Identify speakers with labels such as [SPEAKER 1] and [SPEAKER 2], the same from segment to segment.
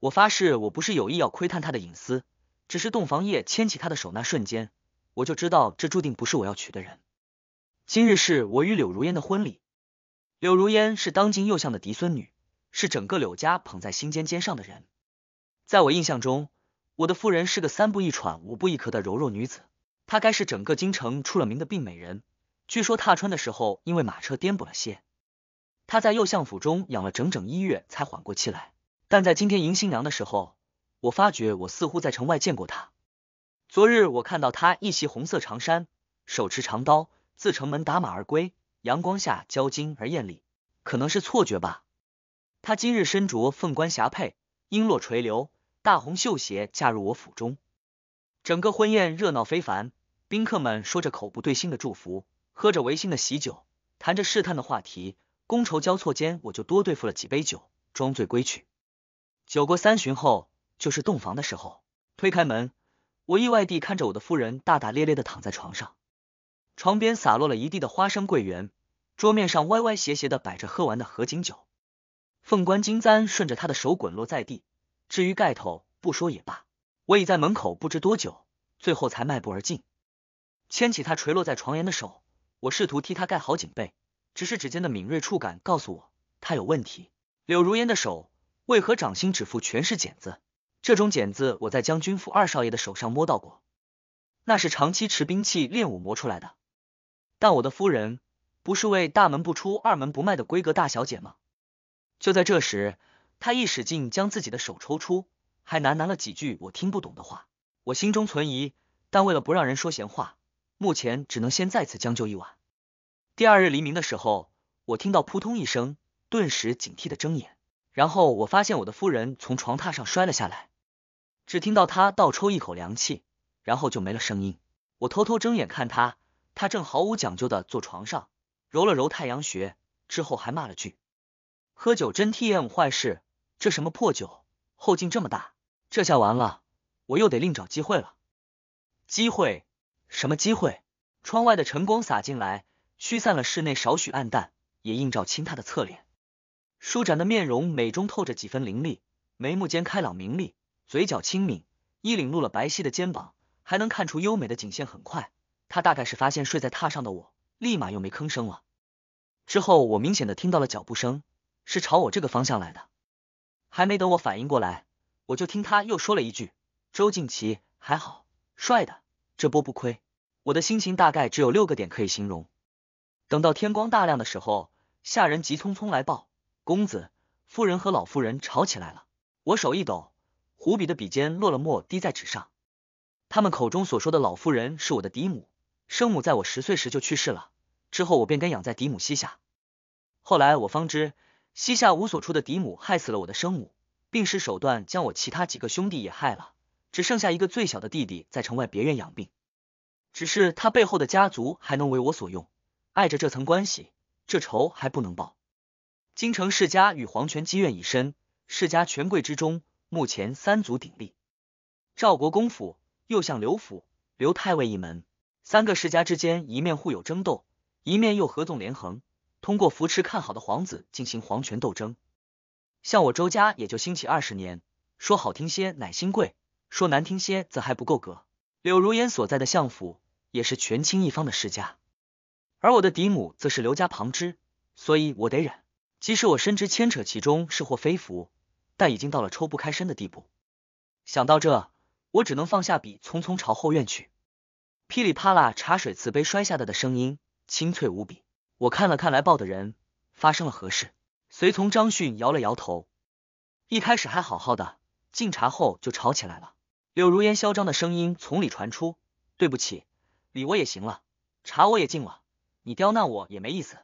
[SPEAKER 1] 我发誓，我不是有意要窥探她的隐私，只是洞房夜牵起她的手那瞬间，我就知道这注定不是我要娶的人。今日是我与柳如烟的婚礼，柳如烟是当今右相的嫡孙女，是整个柳家捧在心尖尖上的人。在我印象中，我的夫人是个三步一喘、五步一咳的柔弱女子，她该是整个京城出了名的病美人。据说踏春的时候，因为马车颠簸了些，她在右相府中养了整整一月才缓过气来。但在今天迎新娘的时候，我发觉我似乎在城外见过她。昨日我看到她一袭红色长衫，手持长刀，自城门打马而归，阳光下娇矜而艳丽，可能是错觉吧。她今日身着凤冠霞帔，璎珞垂流，大红绣鞋嫁入我府中，整个婚宴热闹非凡，宾客们说着口不对心的祝福，喝着违心的喜酒，谈着试探的话题，觥筹交错间，我就多对付了几杯酒，装醉归去。酒过三巡后，就是洞房的时候。推开门，我意外地看着我的夫人，大大咧咧的躺在床上，床边洒落了一地的花生、桂圆，桌面上歪歪斜斜的摆着喝完的合卺酒，凤冠金簪顺着她的手滚落在地。至于盖头，不说也罢。我已在门口不知多久，最后才迈步而进，牵起她垂落在床沿的手，我试图替她盖好颈被，只是指尖的敏锐触感告诉我，她有问题。柳如烟的手。为何掌心指腹全是茧子？这种茧子我在将军府二少爷的手上摸到过，那是长期持兵器练武磨出来的。但我的夫人不是位大门不出二门不迈的闺阁大小姐吗？就在这时，他一使劲将自己的手抽出，还喃喃了几句我听不懂的话。我心中存疑，但为了不让人说闲话，目前只能先再次将就一晚。第二日黎明的时候，我听到扑通一声，顿时警惕的睁眼。然后我发现我的夫人从床榻上摔了下来，只听到她倒抽一口凉气，然后就没了声音。我偷偷睁眼看她，她正毫无讲究的坐床上，揉了揉太阳穴，之后还骂了句：“喝酒真 tm 坏事，这什么破酒，后劲这么大，这下完了，我又得另找机会了。”机会？什么机会？窗外的晨光洒进来，驱散了室内少许暗淡，也映照清他的侧脸。舒展的面容，美中透着几分凌厉，眉目间开朗明丽，嘴角轻抿，衣领露了白皙的肩膀，还能看出优美的颈线。很快，他大概是发现睡在榻上的我，立马又没吭声了。之后，我明显的听到了脚步声，是朝我这个方向来的。还没等我反应过来，我就听他又说了一句：“周静琪还好，帅的，这波不亏。”我的心情大概只有六个点可以形容。等到天光大亮的时候，下人急匆匆来报。公子、夫人和老夫人吵起来了。我手一抖，湖笔的笔尖落了墨，滴在纸上。他们口中所说的老夫人是我的嫡母，生母在我十岁时就去世了，之后我便跟养在嫡母膝下。后来我方知，膝下无所出的嫡母害死了我的生母，并使手段将我其他几个兄弟也害了，只剩下一个最小的弟弟在城外别院养病。只是他背后的家族还能为我所用，碍着这层关系，这仇还不能报。京城世家与皇权积怨已深，世家权贵之中，目前三足鼎立。赵国公府、右相刘府、刘太尉一门，三个世家之间一面互有争斗，一面又合纵连横，通过扶持看好的皇子进行皇权斗争。像我周家也就兴起二十年，说好听些乃新贵，说难听些则还不够格。柳如烟所在的相府也是权倾一方的世家，而我的嫡母则是刘家旁支，所以我得忍。即使我深知牵扯其中是祸非福，但已经到了抽不开身的地步。想到这，我只能放下笔，匆匆朝后院去。噼里啪啦，茶水瓷杯摔下的声音清脆无比。我看了看来报的人，发生了何事？随从张迅摇了摇头。一开始还好好的，敬茶后就吵起来了。柳如烟嚣张的声音从里传出：“对不起，礼我也行了，茶我也敬了，你刁难我也没意思。”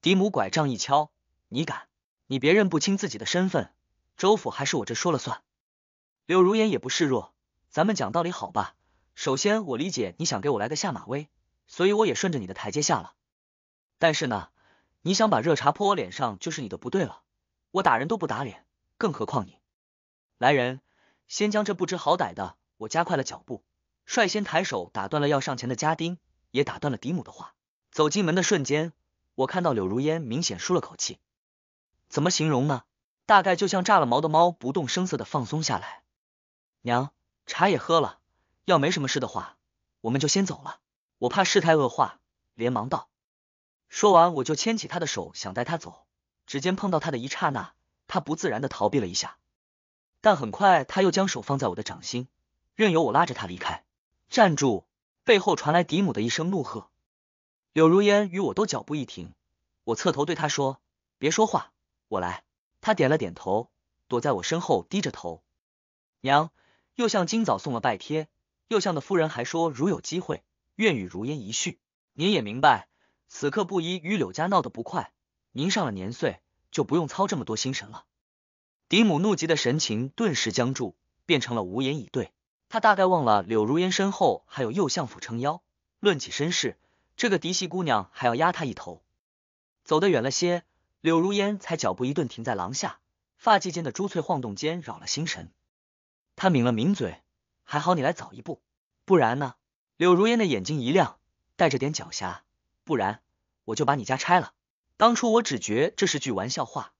[SPEAKER 1] 嫡母拐杖一敲。你敢？你别认不清自己的身份，周府还是我这说了算。柳如烟也不示弱，咱们讲道理好吧。首先，我理解你想给我来个下马威，所以我也顺着你的台阶下了。但是呢，你想把热茶泼我脸上，就是你的不对了。我打人都不打脸，更何况你。来人，先将这不知好歹的我加快了脚步，率先抬手打断了要上前的家丁，也打断了嫡母的话。走进门的瞬间，我看到柳如烟明显舒了口气。怎么形容呢？大概就像炸了毛的猫，不动声色的放松下来。娘，茶也喝了，要没什么事的话，我们就先走了。我怕事态恶化，连忙道。说完，我就牵起他的手，想带他走。指尖碰到他的一刹那，他不自然的逃避了一下，但很快他又将手放在我的掌心，任由我拉着他离开。站住！背后传来迪母的一声怒喝。柳如烟与我都脚步一停，我侧头对他说：“别说话。”我来，他点了点头，躲在我身后，低着头。娘，右相今早送了拜帖，右相的夫人还说，如有机会，愿与如烟一叙。您也明白，此刻不宜与柳家闹得不快。您上了年岁，就不用操这么多心神了。嫡母怒极的神情顿时僵住，变成了无言以对。他大概忘了柳如烟身后还有右相府撑腰，论起身世，这个嫡系姑娘还要压他一头。走得远了些。柳如烟才脚步一顿，停在廊下，发髻间的珠翠晃动间扰了心神。她抿了抿嘴，还好你来早一步，不然呢？柳如烟的眼睛一亮，带着点狡黠，不然我就把你家拆了。当初我只觉这是句玩笑话，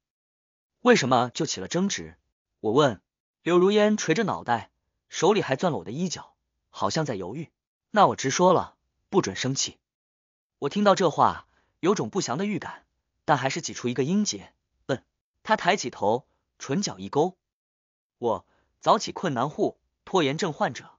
[SPEAKER 1] 为什么就起了争执？我问柳如烟，垂着脑袋，手里还攥了我的衣角，好像在犹豫。那我直说了，不准生气。我听到这话，有种不祥的预感。但还是挤出一个音节。嗯，他抬起头，唇角一勾。我早起困难户，拖延症患者。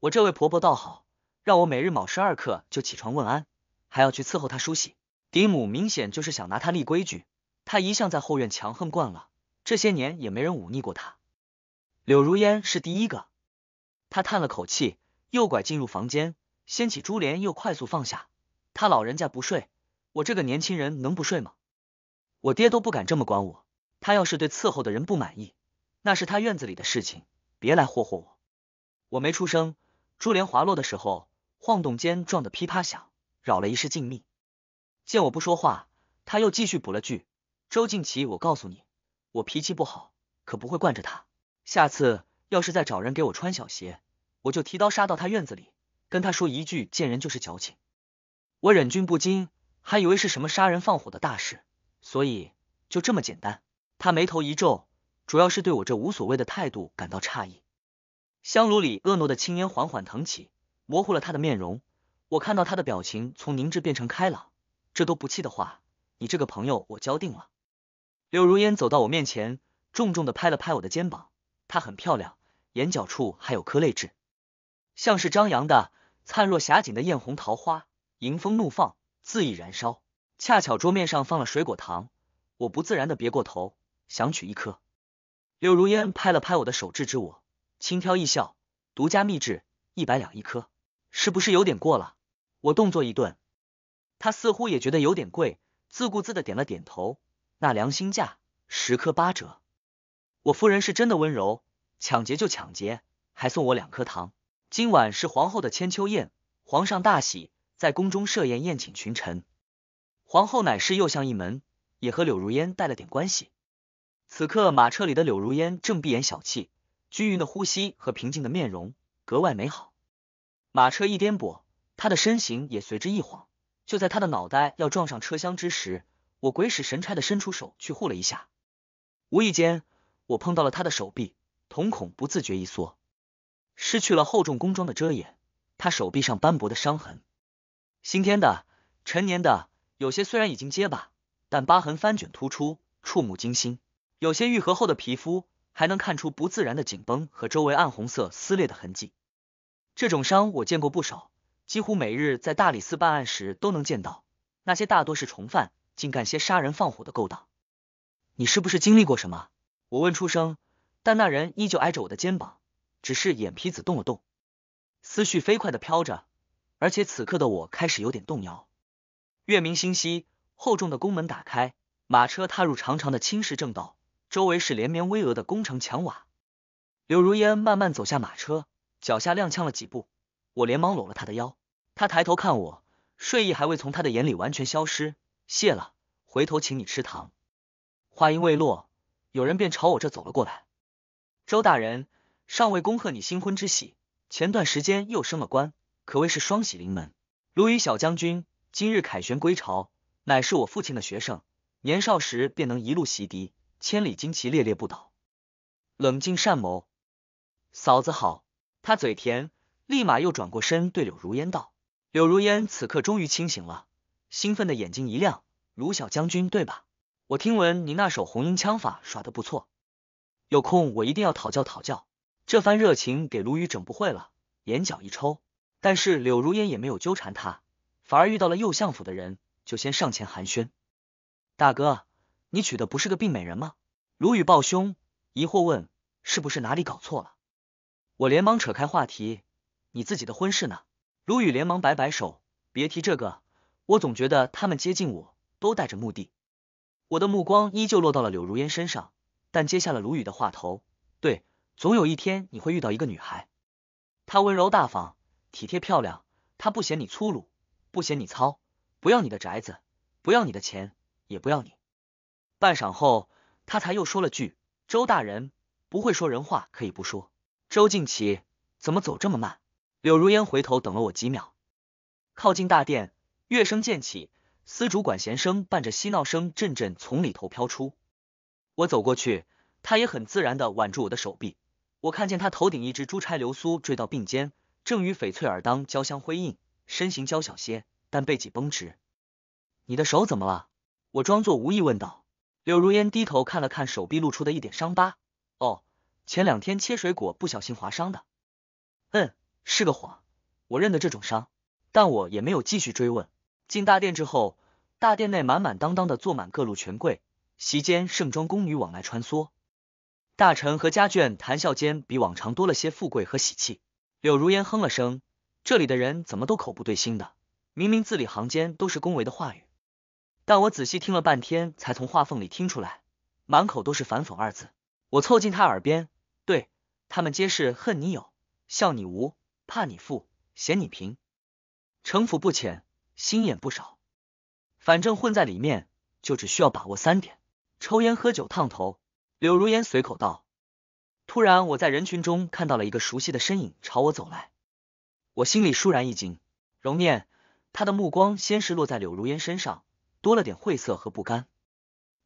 [SPEAKER 1] 我这位婆婆倒好，让我每日卯时二刻就起床问安，还要去伺候她梳洗。嫡母明显就是想拿她立规矩。她一向在后院强横惯了，这些年也没人忤逆过她。柳如烟是第一个。她叹了口气，右拐进入房间，掀起珠帘，又快速放下。她老人家不睡。我这个年轻人能不睡吗？我爹都不敢这么管我，他要是对伺候的人不满意，那是他院子里的事情，别来霍霍我。我没出声，珠帘滑落的时候，晃动间撞得噼啪响，扰了一世静谧。见我不说话，他又继续补了句：“周静琪，我告诉你，我脾气不好，可不会惯着他。下次要是再找人给我穿小鞋，我就提刀杀到他院子里，跟他说一句，见人就是矫情。”我忍俊不禁。还以为是什么杀人放火的大事，所以就这么简单。他眉头一皱，主要是对我这无所谓的态度感到诧异。香炉里婀娜的青烟缓缓腾起，模糊了他的面容。我看到他的表情从凝滞变成开朗。这都不气的话，你这个朋友我交定了。柳如烟走到我面前，重重的拍了拍我的肩膀。她很漂亮，眼角处还有颗泪痣，像是张扬的、灿若霞景的艳红桃花，迎风怒放。肆意燃烧，恰巧桌面上放了水果糖，我不自然的别过头，想取一颗。柳如烟拍了拍我的手，制止我，轻挑一笑，独家秘制，一百两一颗，是不是有点过了？我动作一顿，他似乎也觉得有点贵，自顾自的点了点头。那良心价，十颗八折。我夫人是真的温柔，抢劫就抢劫，还送我两颗糖。今晚是皇后的千秋宴，皇上大喜。在宫中设宴宴请群臣，皇后乃是右相一门，也和柳如烟带了点关系。此刻马车里的柳如烟正闭眼小憩，均匀的呼吸和平静的面容格外美好。马车一颠簸，他的身形也随之一晃。就在他的脑袋要撞上车厢之时，我鬼使神差的伸出手去护了一下。无意间我碰到了他的手臂，瞳孔不自觉一缩。失去了厚重工装的遮掩，他手臂上斑驳的伤痕。新添的、陈年的，有些虽然已经结巴，但疤痕翻卷突出，触目惊心；有些愈合后的皮肤，还能看出不自然的紧绷和周围暗红色撕裂的痕迹。这种伤我见过不少，几乎每日在大理寺办案时都能见到。那些大多是重犯，竟干些杀人放火的勾当。你是不是经历过什么？我问出声，但那人依旧挨着我的肩膀，只是眼皮子动了动，思绪飞快的飘着。而且此刻的我开始有点动摇。月明星稀，厚重的宫门打开，马车踏入长长的青石正道，周围是连绵巍峨的宫城墙瓦。柳如烟慢慢走下马车，脚下踉跄了几步，我连忙搂了她的腰。她抬头看我，睡意还未从她的眼里完全消失。谢了，回头请你吃糖。话音未落，有人便朝我这走了过来。周大人，尚未恭贺你新婚之喜，前段时间又升了官。可谓是双喜临门。卢宇小将军今日凯旋归朝，乃是我父亲的学生，年少时便能一路袭敌，千里旌旗猎猎不倒，冷静善谋。嫂子好，他嘴甜，立马又转过身对柳如烟道：“柳如烟，此刻终于清醒了，兴奋的眼睛一亮。卢小将军对吧？我听闻你那手红缨枪法耍的不错，有空我一定要讨教讨教。”这番热情给卢宇整不会了，眼角一抽。但是柳如烟也没有纠缠他，反而遇到了右相府的人，就先上前寒暄。大哥，你娶的不是个病美人吗？鲁宇抱胸疑惑问：“是不是哪里搞错了？”我连忙扯开话题：“你自己的婚事呢？”鲁宇连忙摆摆手：“别提这个，我总觉得他们接近我都带着目的。”我的目光依旧落到了柳如烟身上，但接下了鲁宇的话头：“对，总有一天你会遇到一个女孩，她温柔大方。”体贴漂亮，他不嫌你粗鲁，不嫌你糙，不要你的宅子，不要你的钱，也不要你。半晌后，他才又说了句：“周大人不会说人话，可以不说。”周静琪怎么走这么慢？柳如烟回头等了我几秒，靠近大殿，乐声渐起，司主管弦声伴着嬉闹声阵阵从里头飘出。我走过去，他也很自然的挽住我的手臂。我看见他头顶一只珠钗流苏坠到鬓间。正与翡翠耳当交相辉映，身形娇小些，但背脊绷直。你的手怎么了？我装作无意问道。柳如烟低头看了看手臂露出的一点伤疤，哦，前两天切水果不小心划伤的。嗯，是个谎，我认得这种伤，但我也没有继续追问。进大殿之后，大殿内满满当当的坐满各路权贵，席间盛装宫女往来穿梭，大臣和家眷谈笑间比往常多了些富贵和喜气。柳如烟哼了声，这里的人怎么都口不对心的，明明字里行间都是恭维的话语，但我仔细听了半天，才从话缝里听出来，满口都是反讽二字。我凑近他耳边，对他们皆是恨你有，笑你无，怕你富，嫌你贫，城府不浅，心眼不少。反正混在里面，就只需要把握三点：抽烟、喝酒、烫头。柳如烟随口道。突然，我在人群中看到了一个熟悉的身影朝我走来，我心里倏然一惊。容念，他的目光先是落在柳如烟身上，多了点晦涩和不甘，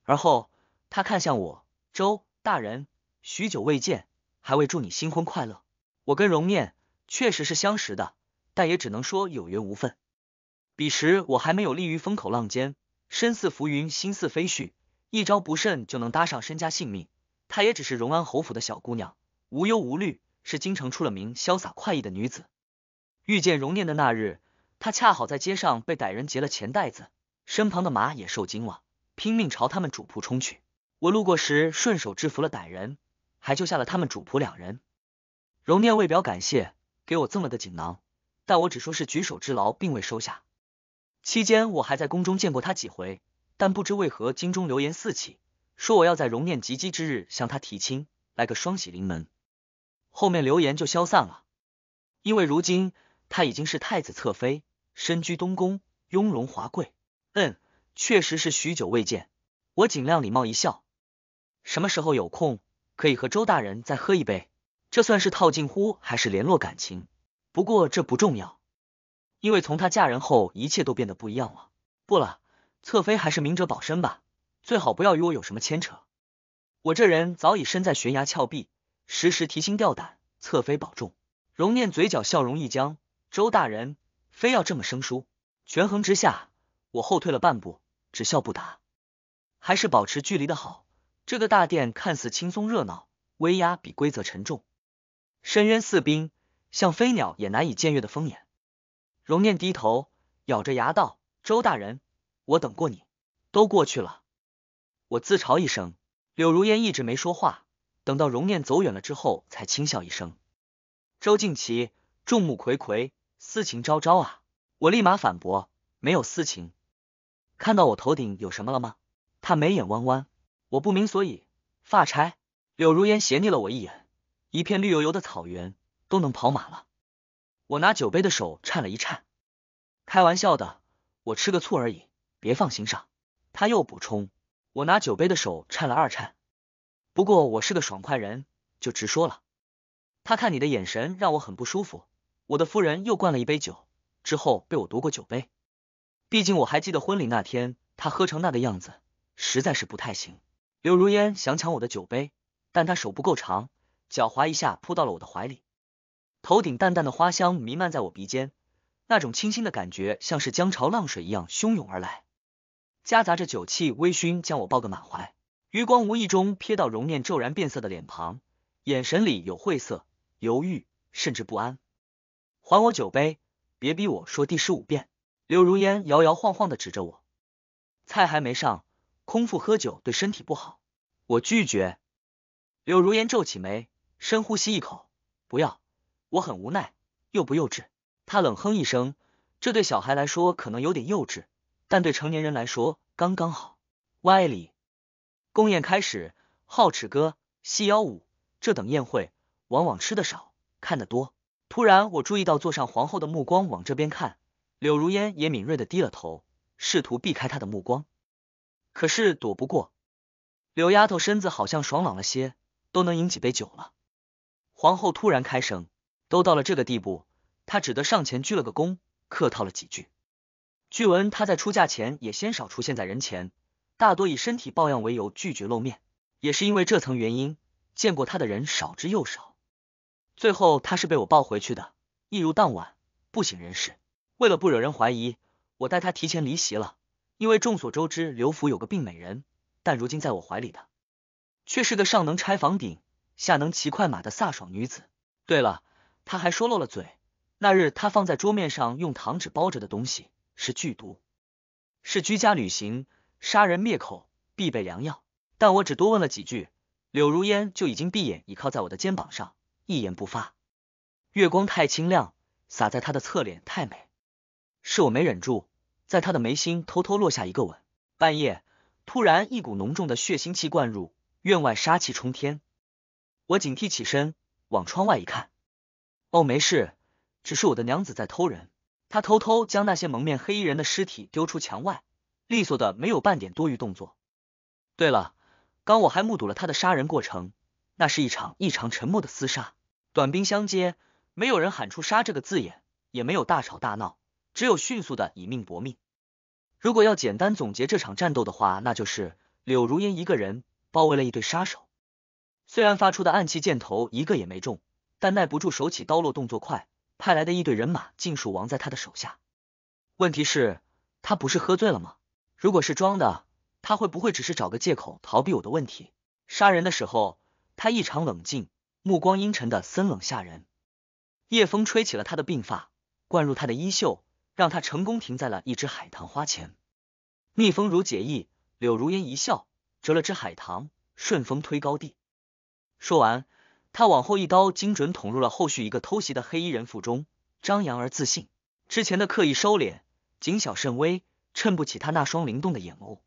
[SPEAKER 1] 而后他看向我，周大人，许久未见，还未祝你新婚快乐。我跟容念确实是相识的，但也只能说有缘无分。彼时我还没有立于风口浪尖，身似浮云，心似飞絮，一招不慎就能搭上身家性命。她也只是荣安侯府的小姑娘，无忧无虑，是京城出了名潇洒快意的女子。遇见荣念的那日，她恰好在街上被歹人劫了钱袋子，身旁的马也受惊了，拼命朝他们主仆冲去。我路过时顺手制服了歹人，还救下了他们主仆两人。荣念为表感谢，给我赠了个锦囊，但我只说是举手之劳，并未收下。期间我还在宫中见过他几回，但不知为何，京中流言四起。说我要在容念及笄之日向她提亲，来个双喜临门。后面流言就消散了，因为如今她已经是太子侧妃，身居东宫，雍容华贵。嗯，确实是许久未见，我尽量礼貌一笑。什么时候有空，可以和周大人再喝一杯？这算是套近乎还是联络感情？不过这不重要，因为从她嫁人后，一切都变得不一样了。不了，侧妃还是明哲保身吧。最好不要与我有什么牵扯，我这人早已身在悬崖峭壁，时时提心吊胆。侧妃保重。容念嘴角笑容一僵，周大人非要这么生疏。权衡之下，我后退了半步，只笑不答，还是保持距离的好。这个大殿看似轻松热闹，威压比规则沉重，深渊似冰，像飞鸟也难以僭越的风眼。容念低头，咬着牙道：“周大人，我等过你，都过去了。”我自嘲一声，柳如烟一直没说话，等到容念走远了之后，才轻笑一声。周静琪，众目睽睽，私情昭昭啊！我立马反驳，没有私情。看到我头顶有什么了吗？他眉眼弯弯，我不明所以。发钗。柳如烟斜睨了我一眼，一片绿油油的草原都能跑马了。我拿酒杯的手颤了一颤。开玩笑的，我吃个醋而已，别放心上。他又补充。我拿酒杯的手颤了二颤，不过我是个爽快人，就直说了。他看你的眼神让我很不舒服。我的夫人又灌了一杯酒，之后被我夺过酒杯。毕竟我还记得婚礼那天他喝成那个样子，实在是不太行。柳如烟想抢我的酒杯，但她手不够长，狡猾一下扑到了我的怀里。头顶淡淡的花香弥漫在我鼻尖，那种清新的感觉像是江潮浪水一样汹涌而来。夹杂着酒气，微醺将我抱个满怀。余光无意中瞥到容面骤然变色的脸庞，眼神里有晦涩、犹豫，甚至不安。还我酒杯！别逼我说第十五遍！柳如烟摇摇晃晃的指着我，菜还没上，空腹喝酒对身体不好。我拒绝。柳如烟皱起眉，深呼吸一口，不要。我很无奈，幼不幼稚？他冷哼一声，这对小孩来说可能有点幼稚。但对成年人来说刚刚好。歪理，宫宴开始，好齿歌，细腰舞，这等宴会往往吃的少，看得多。突然，我注意到坐上皇后的目光往这边看，柳如烟也敏锐的低了头，试图避开她的目光，可是躲不过。柳丫头身子好像爽朗了些，都能饮几杯酒了。皇后突然开声，都到了这个地步，她只得上前鞠了个躬，客套了几句。据闻，他在出嫁前也鲜少出现在人前，大多以身体抱恙为由拒绝露面。也是因为这层原因，见过他的人少之又少。最后，他是被我抱回去的，一如当晚不省人事。为了不惹人怀疑，我带他提前离席了。因为众所周知，刘府有个病美人，但如今在我怀里的，却是个上能拆房顶、下能骑快马的飒爽女子。对了，他还说漏了嘴，那日他放在桌面上用糖纸包着的东西。是剧毒，是居家旅行、杀人灭口必备良药。但我只多问了几句，柳如烟就已经闭眼倚靠在我的肩膀上，一言不发。月光太清亮，洒在她的侧脸太美，是我没忍住，在她的眉心偷偷落下一个吻。半夜突然一股浓重的血腥气灌入院外，杀气冲天。我警惕起身，往窗外一看，哦，没事，只是我的娘子在偷人。他偷偷将那些蒙面黑衣人的尸体丢出墙外，利索的没有半点多余动作。对了，刚我还目睹了他的杀人过程，那是一场异常沉默的厮杀，短兵相接，没有人喊出“杀”这个字眼，也没有大吵大闹，只有迅速的以命搏命。如果要简单总结这场战斗的话，那就是柳如烟一个人包围了一对杀手，虽然发出的暗器箭头一个也没中，但耐不住手起刀落动作快。派来的一队人马尽数亡在他的手下。问题是，他不是喝醉了吗？如果是装的，他会不会只是找个借口逃避我的问题？杀人的时候，他异常冷静，目光阴沉的森冷吓人。夜风吹起了他的鬓发，灌入他的衣袖，让他成功停在了一枝海棠花前。逆风如解意，柳如烟一笑，折了枝海棠，顺风推高地。说完。他往后一刀，精准捅入了后续一个偷袭的黑衣人腹中，张扬而自信。之前的刻意收敛，谨小慎微，衬不起他那双灵动的眼眸。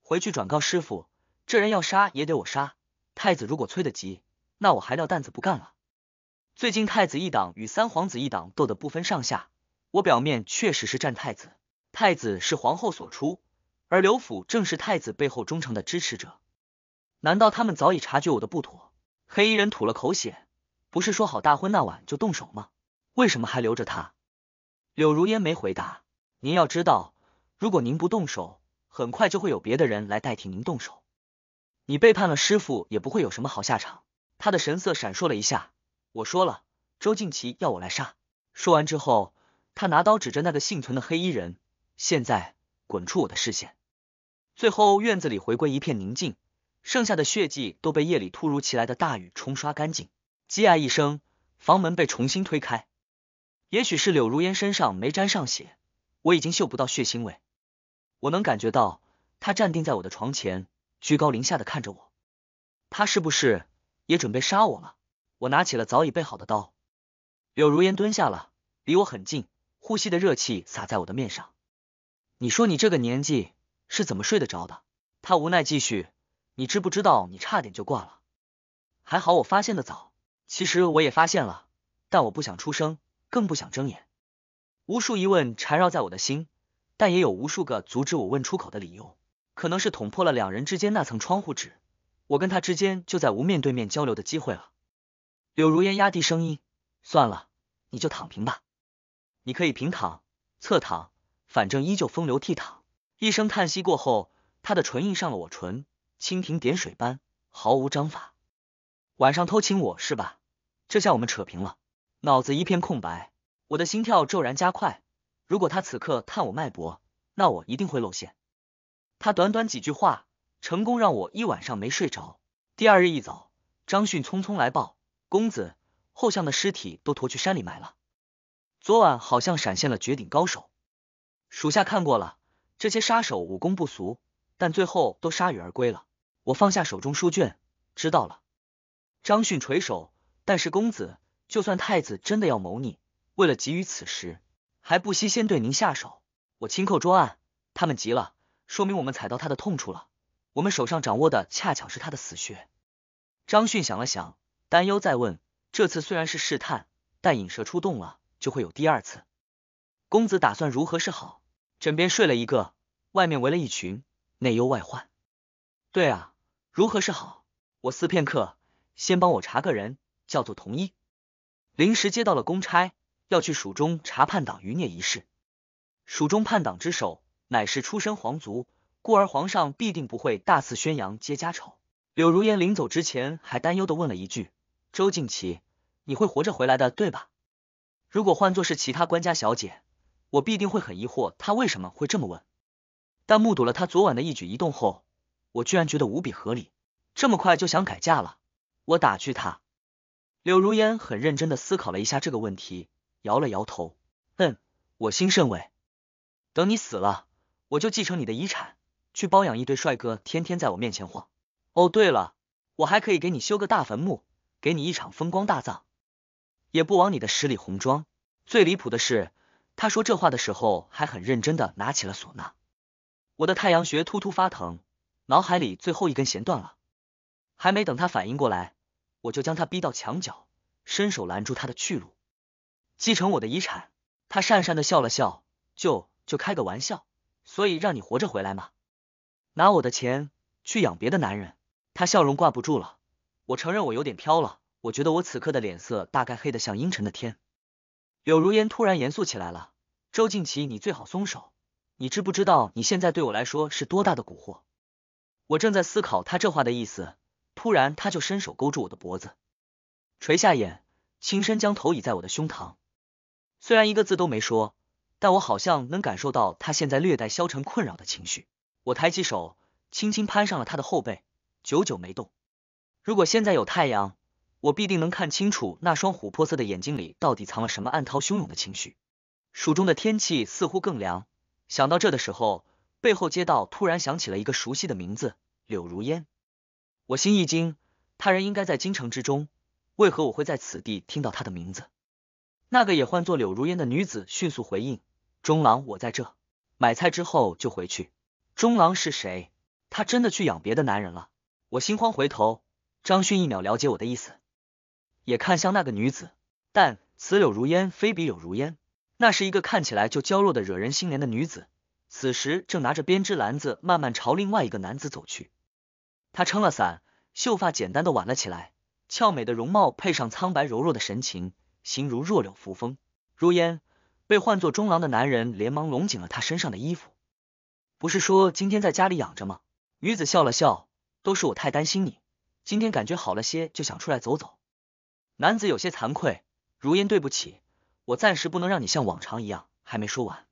[SPEAKER 1] 回去转告师傅，这人要杀也得我杀。太子如果催得急，那我还撂担子不干了。最近太子一党与三皇子一党斗得不分上下，我表面确实是站太子，太子是皇后所出，而刘府正是太子背后忠诚的支持者。难道他们早已察觉我的不妥？黑衣人吐了口血，不是说好大婚那晚就动手吗？为什么还留着他？柳如烟没回答。您要知道，如果您不动手，很快就会有别的人来代替您动手。你背叛了师傅，也不会有什么好下场。他的神色闪烁了一下。我说了，周静琪要我来杀。说完之后，他拿刀指着那个幸存的黑衣人，现在滚出我的视线。最后，院子里回归一片宁静。剩下的血迹都被夜里突如其来的大雨冲刷干净。叽呀一声，房门被重新推开。也许是柳如烟身上没沾上血，我已经嗅不到血腥味。我能感觉到他站定在我的床前，居高临下的看着我。他是不是也准备杀我了？我拿起了早已备好的刀。柳如烟蹲下了，离我很近，呼吸的热气洒在我的面上。你说你这个年纪是怎么睡得着的？他无奈继续。你知不知道，你差点就挂了，还好我发现的早。其实我也发现了，但我不想出声，更不想睁眼。无数疑问缠绕在我的心，但也有无数个阻止我问出口的理由。可能是捅破了两人之间那层窗户纸，我跟他之间就再无面对面交流的机会了。柳如烟压低声音，算了，你就躺平吧。你可以平躺、侧躺，反正依旧风流倜傥。一声叹息过后，他的唇印上了我唇。蜻蜓点水般，毫无章法。晚上偷亲我是吧？这下我们扯平了。脑子一片空白，我的心跳骤然加快。如果他此刻探我脉搏，那我一定会露馅。他短短几句话，成功让我一晚上没睡着。第二日一早，张迅匆匆来报：“公子，后巷的尸体都驮去山里埋了。昨晚好像闪现了绝顶高手。属下看过了，这些杀手武功不俗，但最后都铩羽而归了。”我放下手中书卷，知道了。张迅垂首，但是公子，就算太子真的要谋逆，为了急于此时，还不惜先对您下手。我轻叩桌案，他们急了，说明我们踩到他的痛处了。我们手上掌握的恰巧是他的死穴。张迅想了想，担忧再问：这次虽然是试探，但引蛇出洞了，就会有第二次。公子打算如何是好？枕边睡了一个，外面围了一群，内忧外患。对啊。如何是好？我思片刻，先帮我查个人，叫做童一，临时接到了公差，要去蜀中查叛党余孽一事。蜀中叛党之首，乃是出身皇族，故而皇上必定不会大肆宣扬皆家丑。柳如烟临走之前，还担忧的问了一句：“周静琪，你会活着回来的，对吧？”如果换作是其他官家小姐，我必定会很疑惑她为什么会这么问。但目睹了她昨晚的一举一动后。我居然觉得无比合理，这么快就想改嫁了？我打趣他，柳如烟很认真的思考了一下这个问题，摇了摇头，嗯，我心甚慰。等你死了，我就继承你的遗产，去包养一堆帅哥，天天在我面前晃。哦，对了，我还可以给你修个大坟墓，给你一场风光大葬，也不枉你的十里红妆。最离谱的是，他说这话的时候还很认真的拿起了唢呐，我的太阳穴突突发疼。脑海里最后一根弦断了，还没等他反应过来，我就将他逼到墙角，伸手拦住他的去路。继承我的遗产，他讪讪的笑了笑，就就开个玩笑，所以让你活着回来嘛。拿我的钱去养别的男人，他笑容挂不住了。我承认我有点飘了，我觉得我此刻的脸色大概黑得像阴沉的天。柳如烟突然严肃起来了，周静琪，你最好松手，你知不知道你现在对我来说是多大的蛊惑？我正在思考他这话的意思，突然他就伸手勾住我的脖子，垂下眼，轻身将头倚在我的胸膛。虽然一个字都没说，但我好像能感受到他现在略带消沉困扰的情绪。我抬起手，轻轻攀上了他的后背，久久没动。如果现在有太阳，我必定能看清楚那双琥珀色的眼睛里到底藏了什么暗涛汹涌的情绪。蜀中的天气似乎更凉，想到这的时候。背后街道突然响起了一个熟悉的名字，柳如烟。我心一惊，他人应该在京城之中，为何我会在此地听到他的名字？那个也唤作柳如烟的女子迅速回应：“中郎，我在这。买菜之后就回去。”中郎是谁？他真的去养别的男人了？我心慌回头，张勋一秒了解我的意思，也看向那个女子，但此柳如烟非彼柳如烟，那是一个看起来就娇弱的、惹人心怜的女子。此时正拿着编织篮子，慢慢朝另外一个男子走去。他撑了伞，秀发简单的挽了起来，俏美的容貌配上苍白柔弱的神情，形如弱柳扶风。如烟被唤作中郎的男人连忙拢紧了他身上的衣服。不是说今天在家里养着吗？女子笑了笑，都是我太担心你。今天感觉好了些，就想出来走走。男子有些惭愧，如烟对不起，我暂时不能让你像往常一样。还没说完。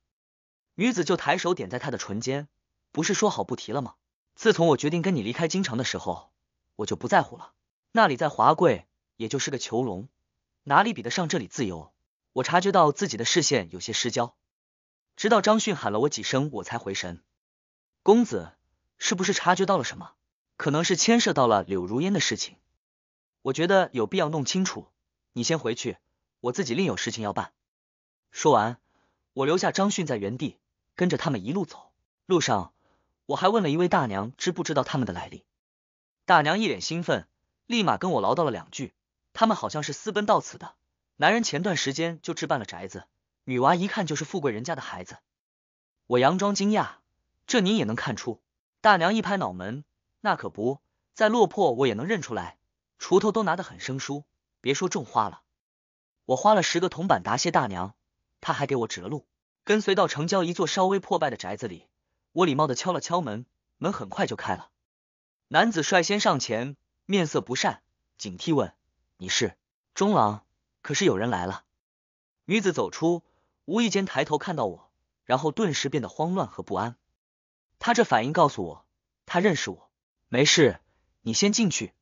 [SPEAKER 1] 女子就抬手点在他的唇间，不是说好不提了吗？自从我决定跟你离开京城的时候，我就不在乎了。那里再华贵，也就是个囚笼，哪里比得上这里自由？我察觉到自己的视线有些失焦，直到张迅喊了我几声，我才回神。公子是不是察觉到了什么？可能是牵涉到了柳如烟的事情，我觉得有必要弄清楚。你先回去，我自己另有事情要办。说完。我留下张迅在原地，跟着他们一路走。路上，我还问了一位大娘，知不知道他们的来历。大娘一脸兴奋，立马跟我唠叨了两句。他们好像是私奔到此的，男人前段时间就置办了宅子，女娃一看就是富贵人家的孩子。我佯装惊讶，这您也能看出？大娘一拍脑门，那可不在落魄我也能认出来。锄头都拿得很生疏，别说种花了。我花了十个铜板答谢大娘。他还给我指了路，跟随到城郊一座稍微破败的宅子里。我礼貌的敲了敲门，门很快就开了。男子率先上前，面色不善，警惕问：“你是中郎？可是有人来了。”女子走出，无意间抬头看到我，然后顿时变得慌乱和不安。他这反应告诉我，他认识我。没事，你先进去。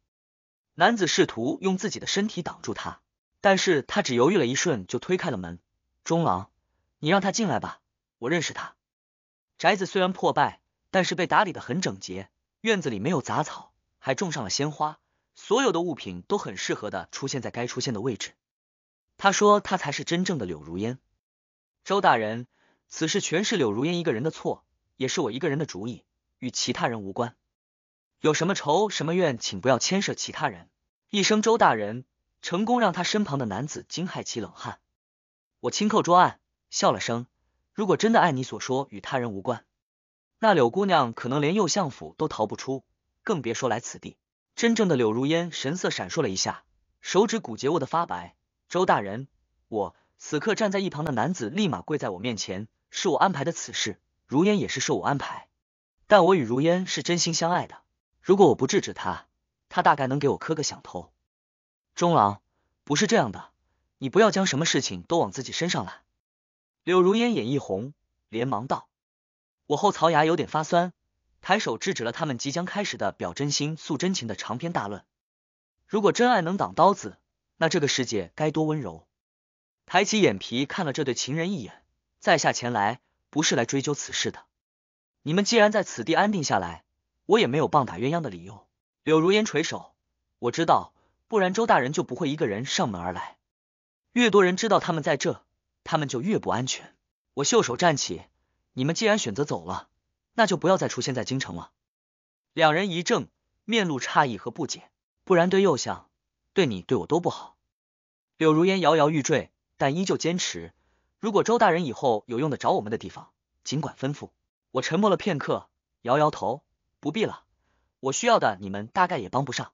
[SPEAKER 1] 男子试图用自己的身体挡住他，但是他只犹豫了一瞬就推开了门。中郎，你让他进来吧，我认识他。宅子虽然破败，但是被打理的很整洁，院子里没有杂草，还种上了鲜花，所有的物品都很适合的出现在该出现的位置。他说他才是真正的柳如烟。周大人，此事全是柳如烟一个人的错，也是我一个人的主意，与其他人无关。有什么仇什么怨，请不要牵涉其他人。一声周大人，成功让他身旁的男子惊骇起冷汗。我轻叩桌案，笑了声。如果真的按你所说与他人无关，那柳姑娘可能连右相府都逃不出，更别说来此地。真正的柳如烟神色闪烁了一下，手指骨节握得发白。周大人，我此刻站在一旁的男子立马跪在我面前，是我安排的此事。如烟也是受我安排，但我与如烟是真心相爱的。如果我不制止他，他大概能给我磕个响头。中郎，不是这样的。你不要将什么事情都往自己身上揽。柳如烟眼一红，连忙道：“我后槽牙有点发酸，抬手制止了他们即将开始的表真心、诉真情的长篇大论。如果真爱能挡刀子，那这个世界该多温柔。”抬起眼皮看了这对情人一眼，在下前来不是来追究此事的。你们既然在此地安定下来，我也没有棒打鸳鸯的理由。柳如烟垂首，我知道，不然周大人就不会一个人上门而来。越多人知道他们在这，他们就越不安全。我袖手站起，你们既然选择走了，那就不要再出现在京城了。两人一怔，面露诧异和不解。不然对右相、对你、对我都不好。柳如烟摇摇欲坠，但依旧坚持。如果周大人以后有用的着我们的地方，尽管吩咐。我沉默了片刻，摇摇头，不必了。我需要的，你们大概也帮不上。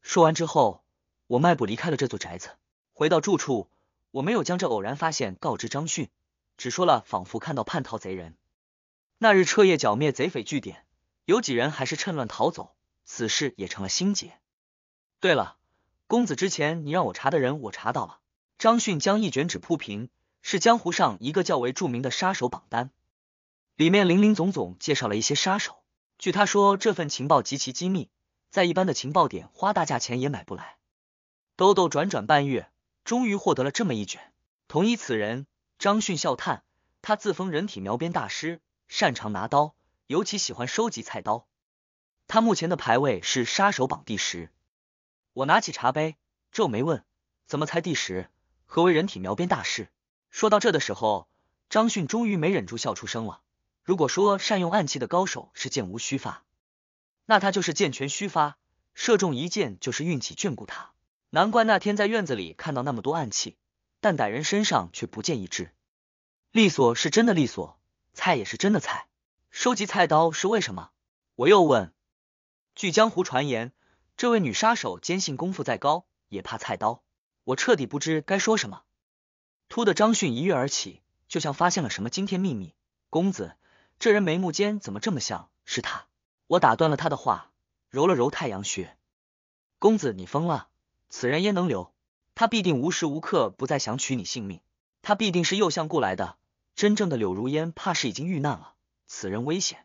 [SPEAKER 1] 说完之后，我迈步离开了这座宅子。回到住处，我没有将这偶然发现告知张迅，只说了仿佛看到叛逃贼人。那日彻夜剿灭贼匪据点，有几人还是趁乱逃走，此事也成了心结。对了，公子之前你让我查的人，我查到了。张迅将一卷纸铺平，是江湖上一个较为著名的杀手榜单，里面林林总总介绍了一些杀手。据他说，这份情报极其机密，在一般的情报点花大价钱也买不来。兜兜转转半月。终于获得了这么一卷。同一此人，张迅笑叹，他自封人体描边大师，擅长拿刀，尤其喜欢收集菜刀。他目前的排位是杀手榜第十。我拿起茶杯，皱眉问：“怎么才第十？何为人体描边大师？”说到这的时候，张迅终于没忍住笑出声了。如果说善用暗器的高手是箭无虚发，那他就是箭全虚发，射中一箭就是运气眷顾他。难怪那天在院子里看到那么多暗器，但歹人身上却不见一只。利索是真的利索，菜也是真的菜。收集菜刀是为什么？我又问。据江湖传言，这位女杀手坚信功夫再高也怕菜刀。我彻底不知该说什么。突的，张迅一跃而起，就像发现了什么惊天秘密。公子，这人眉目间怎么这么像？是他？我打断了他的话，揉了揉太阳穴。公子，你疯了！此人焉能留？他必定无时无刻不再想取你性命，他必定是右相雇来的。真正的柳如烟怕是已经遇难了，此人危险。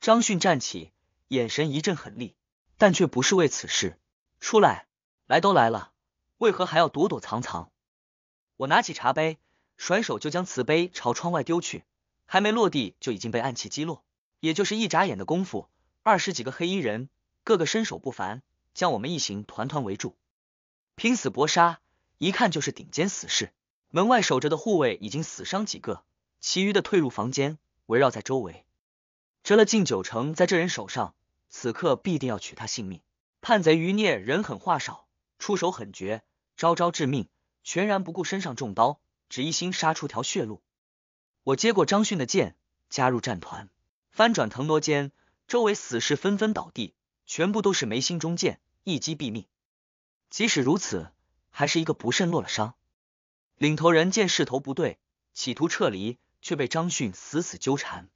[SPEAKER 1] 张迅站起，眼神一阵狠厉，但却不是为此事。出来，来都来了，为何还要躲躲藏藏？我拿起茶杯，甩手就将瓷杯朝窗外丢去，还没落地就已经被暗器击落。也就是一眨眼的功夫，二十几个黑衣人，个个身手不凡，将我们一行团团围住。拼死搏杀，一看就是顶尖死士。门外守着的护卫已经死伤几个，其余的退入房间，围绕在周围。折了近九成，在这人手上，此刻必定要取他性命。叛贼余孽，人狠话少，出手狠绝，招招致命，全然不顾身上中刀，只一心杀出条血路。我接过张迅的剑，加入战团，翻转腾挪间，周围死士纷纷倒地，全部都是眉心中箭，一击毙命。即使如此，还是一个不慎落了伤。领头人见势头不对，企图撤离，却被张迅死死纠缠。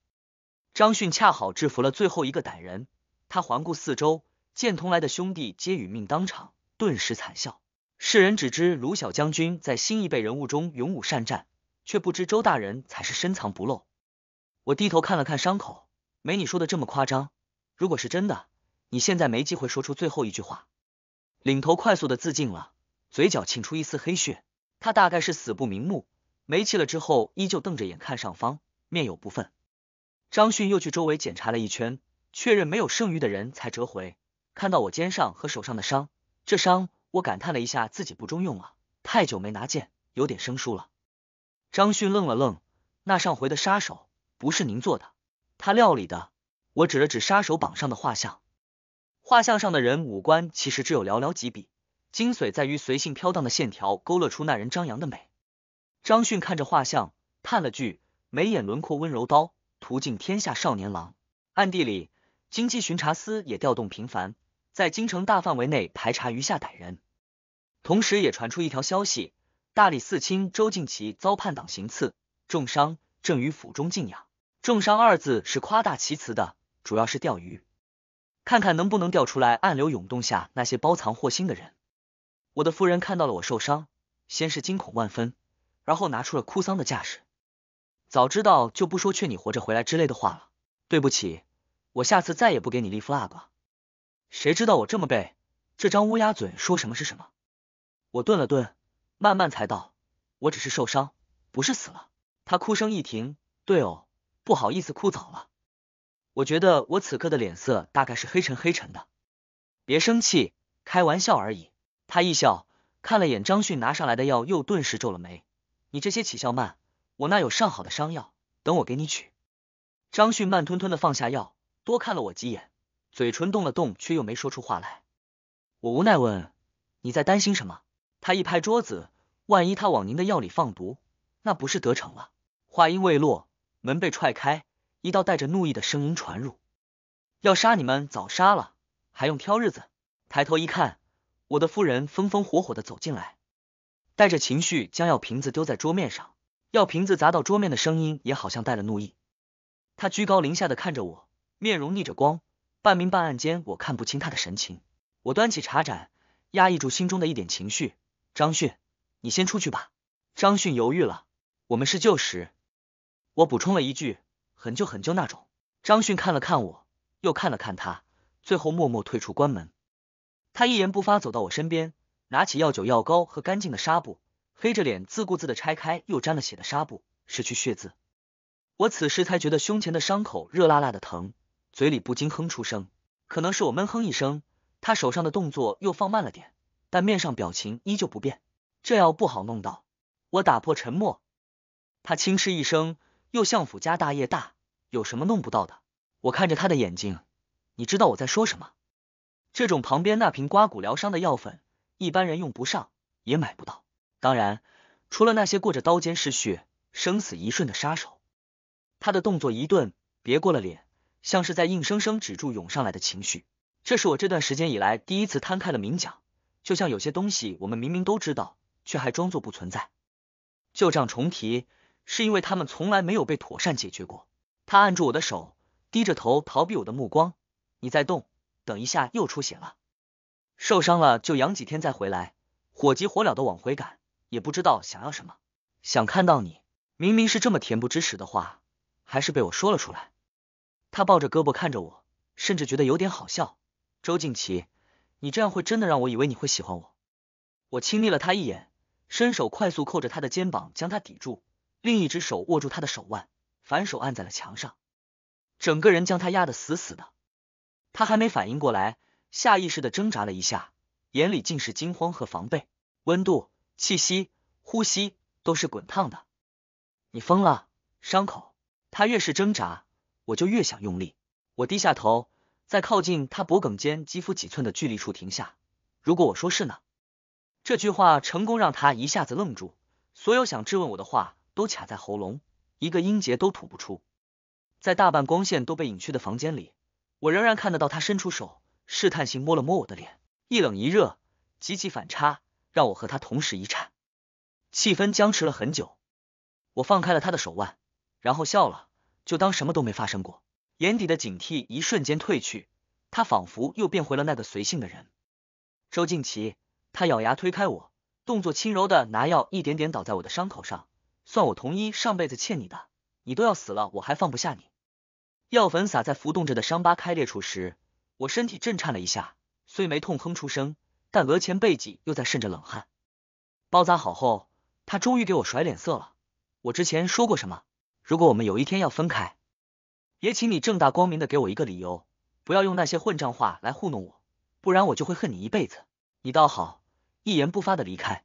[SPEAKER 1] 张迅恰好制服了最后一个歹人。他环顾四周，见同来的兄弟皆殒命当场，顿时惨笑。世人只知卢小将军在新一辈人物中勇武善战，却不知周大人才是深藏不露。我低头看了看伤口，没你说的这么夸张。如果是真的，你现在没机会说出最后一句话。领头快速的自尽了，嘴角沁出一丝黑血，他大概是死不瞑目，没气了之后依旧瞪着眼看上方面有不忿。张迅又去周围检查了一圈，确认没有剩余的人才折回。看到我肩上和手上的伤，这伤我感叹了一下自己不中用了，太久没拿剑，有点生疏了。张迅愣了愣，那上回的杀手不是您做的，他料理的。我指了指杀手榜上的画像。画像上的人五官其实只有寥寥几笔，精髓在于随性飘荡的线条勾勒出那人张扬的美。张迅看着画像，叹了句：“眉眼轮廓温柔刀，屠尽天下少年郎。”暗地里，经济巡查司也调动频繁，在京城大范围内排查余下歹人。同时，也传出一条消息：大理寺卿周敬奇遭叛党行刺，重伤，正于府中静养。重伤二字是夸大其词的，主要是钓鱼。看看能不能调出来暗流涌动下那些包藏祸心的人。我的夫人看到了我受伤，先是惊恐万分，然后拿出了哭丧的架势。早知道就不说劝你活着回来之类的话了。对不起，我下次再也不给你立 flag 了。谁知道我这么背，这张乌鸦嘴说什么是什么。我顿了顿，慢慢才道：“我只是受伤，不是死了。”他哭声一停，对哦，不好意思，哭早了。我觉得我此刻的脸色大概是黑沉黑沉的，别生气，开玩笑而已。他一笑，看了眼张迅拿上来的药，又顿时皱了眉。你这些起效慢，我那有上好的伤药，等我给你取。张迅慢吞吞的放下药，多看了我几眼，嘴唇动了动，却又没说出话来。我无奈问，你在担心什么？他一拍桌子，万一他往您的药里放毒，那不是得逞了？话音未落，门被踹开。一道带着怒意的声音传入：“要杀你们早杀了，还用挑日子？”抬头一看，我的夫人风风火火的走进来，带着情绪将药瓶子丢在桌面上，药瓶子砸到桌面的声音也好像带了怒意。他居高临下的看着我，面容逆着光，半明半暗间，我看不清他的神情。我端起茶盏，压抑住心中的一点情绪：“张迅，你先出去吧。”张迅犹豫了：“我们是旧识。”我补充了一句。很旧很旧那种。张迅看了看我，又看了看他，最后默默退出关门。他一言不发走到我身边，拿起药酒、药膏和干净的纱布，黑着脸自顾自的拆开又沾了血的纱布，拭去血渍。我此时才觉得胸前的伤口热辣辣的疼，嘴里不禁哼出声。可能是我闷哼一声，他手上的动作又放慢了点，但面上表情依旧不变。这药不好弄到。我打破沉默，他轻嗤一声，又相府家大业大。有什么弄不到的？我看着他的眼睛，你知道我在说什么？这种旁边那瓶刮骨疗伤的药粉，一般人用不上，也买不到。当然，除了那些过着刀尖嗜血、生死一瞬的杀手。他的动作一顿，别过了脸，像是在硬生生止住涌上来的情绪。这是我这段时间以来第一次摊开了明讲，就像有些东西我们明明都知道，却还装作不存在。旧账重提，是因为他们从来没有被妥善解决过。他按住我的手，低着头逃避我的目光。你再动，等一下又出血了，受伤了就养几天再回来。火急火燎的往回赶，也不知道想要什么，想看到你。明明是这么恬不知耻的话，还是被我说了出来。他抱着胳膊看着我，甚至觉得有点好笑。周静琪，你这样会真的让我以为你会喜欢我。我轻睨了他一眼，伸手快速扣着他的肩膀将他抵住，另一只手握住他的手腕。反手按在了墙上，整个人将他压得死死的。他还没反应过来，下意识的挣扎了一下，眼里尽是惊慌和防备。温度、气息、呼吸都是滚烫的。你疯了？伤口，他越是挣扎，我就越想用力。我低下头，在靠近他脖颈间肌肤几寸的距离处停下。如果我说是呢？这句话成功让他一下子愣住，所有想质问我的话都卡在喉咙。一个音节都吐不出，在大半光线都被隐去的房间里，我仍然看得到他伸出手，试探性摸了摸我的脸，一冷一热，极其反差，让我和他同时一颤。气氛僵持了很久，我放开了他的手腕，然后笑了，就当什么都没发生过，眼底的警惕一瞬间褪去，他仿佛又变回了那个随性的人。周静琪，他咬牙推开我，动作轻柔的拿药一点点倒在我的伤口上。算我同意上辈子欠你的，你都要死了，我还放不下你。药粉撒在浮动着的伤疤开裂处时，我身体震颤了一下，虽没痛哼出声，但额前背脊又在渗着冷汗。包扎好后，他终于给我甩脸色了。我之前说过什么？如果我们有一天要分开，也请你正大光明的给我一个理由，不要用那些混账话来糊弄我，不然我就会恨你一辈子。你倒好，一言不发的离开。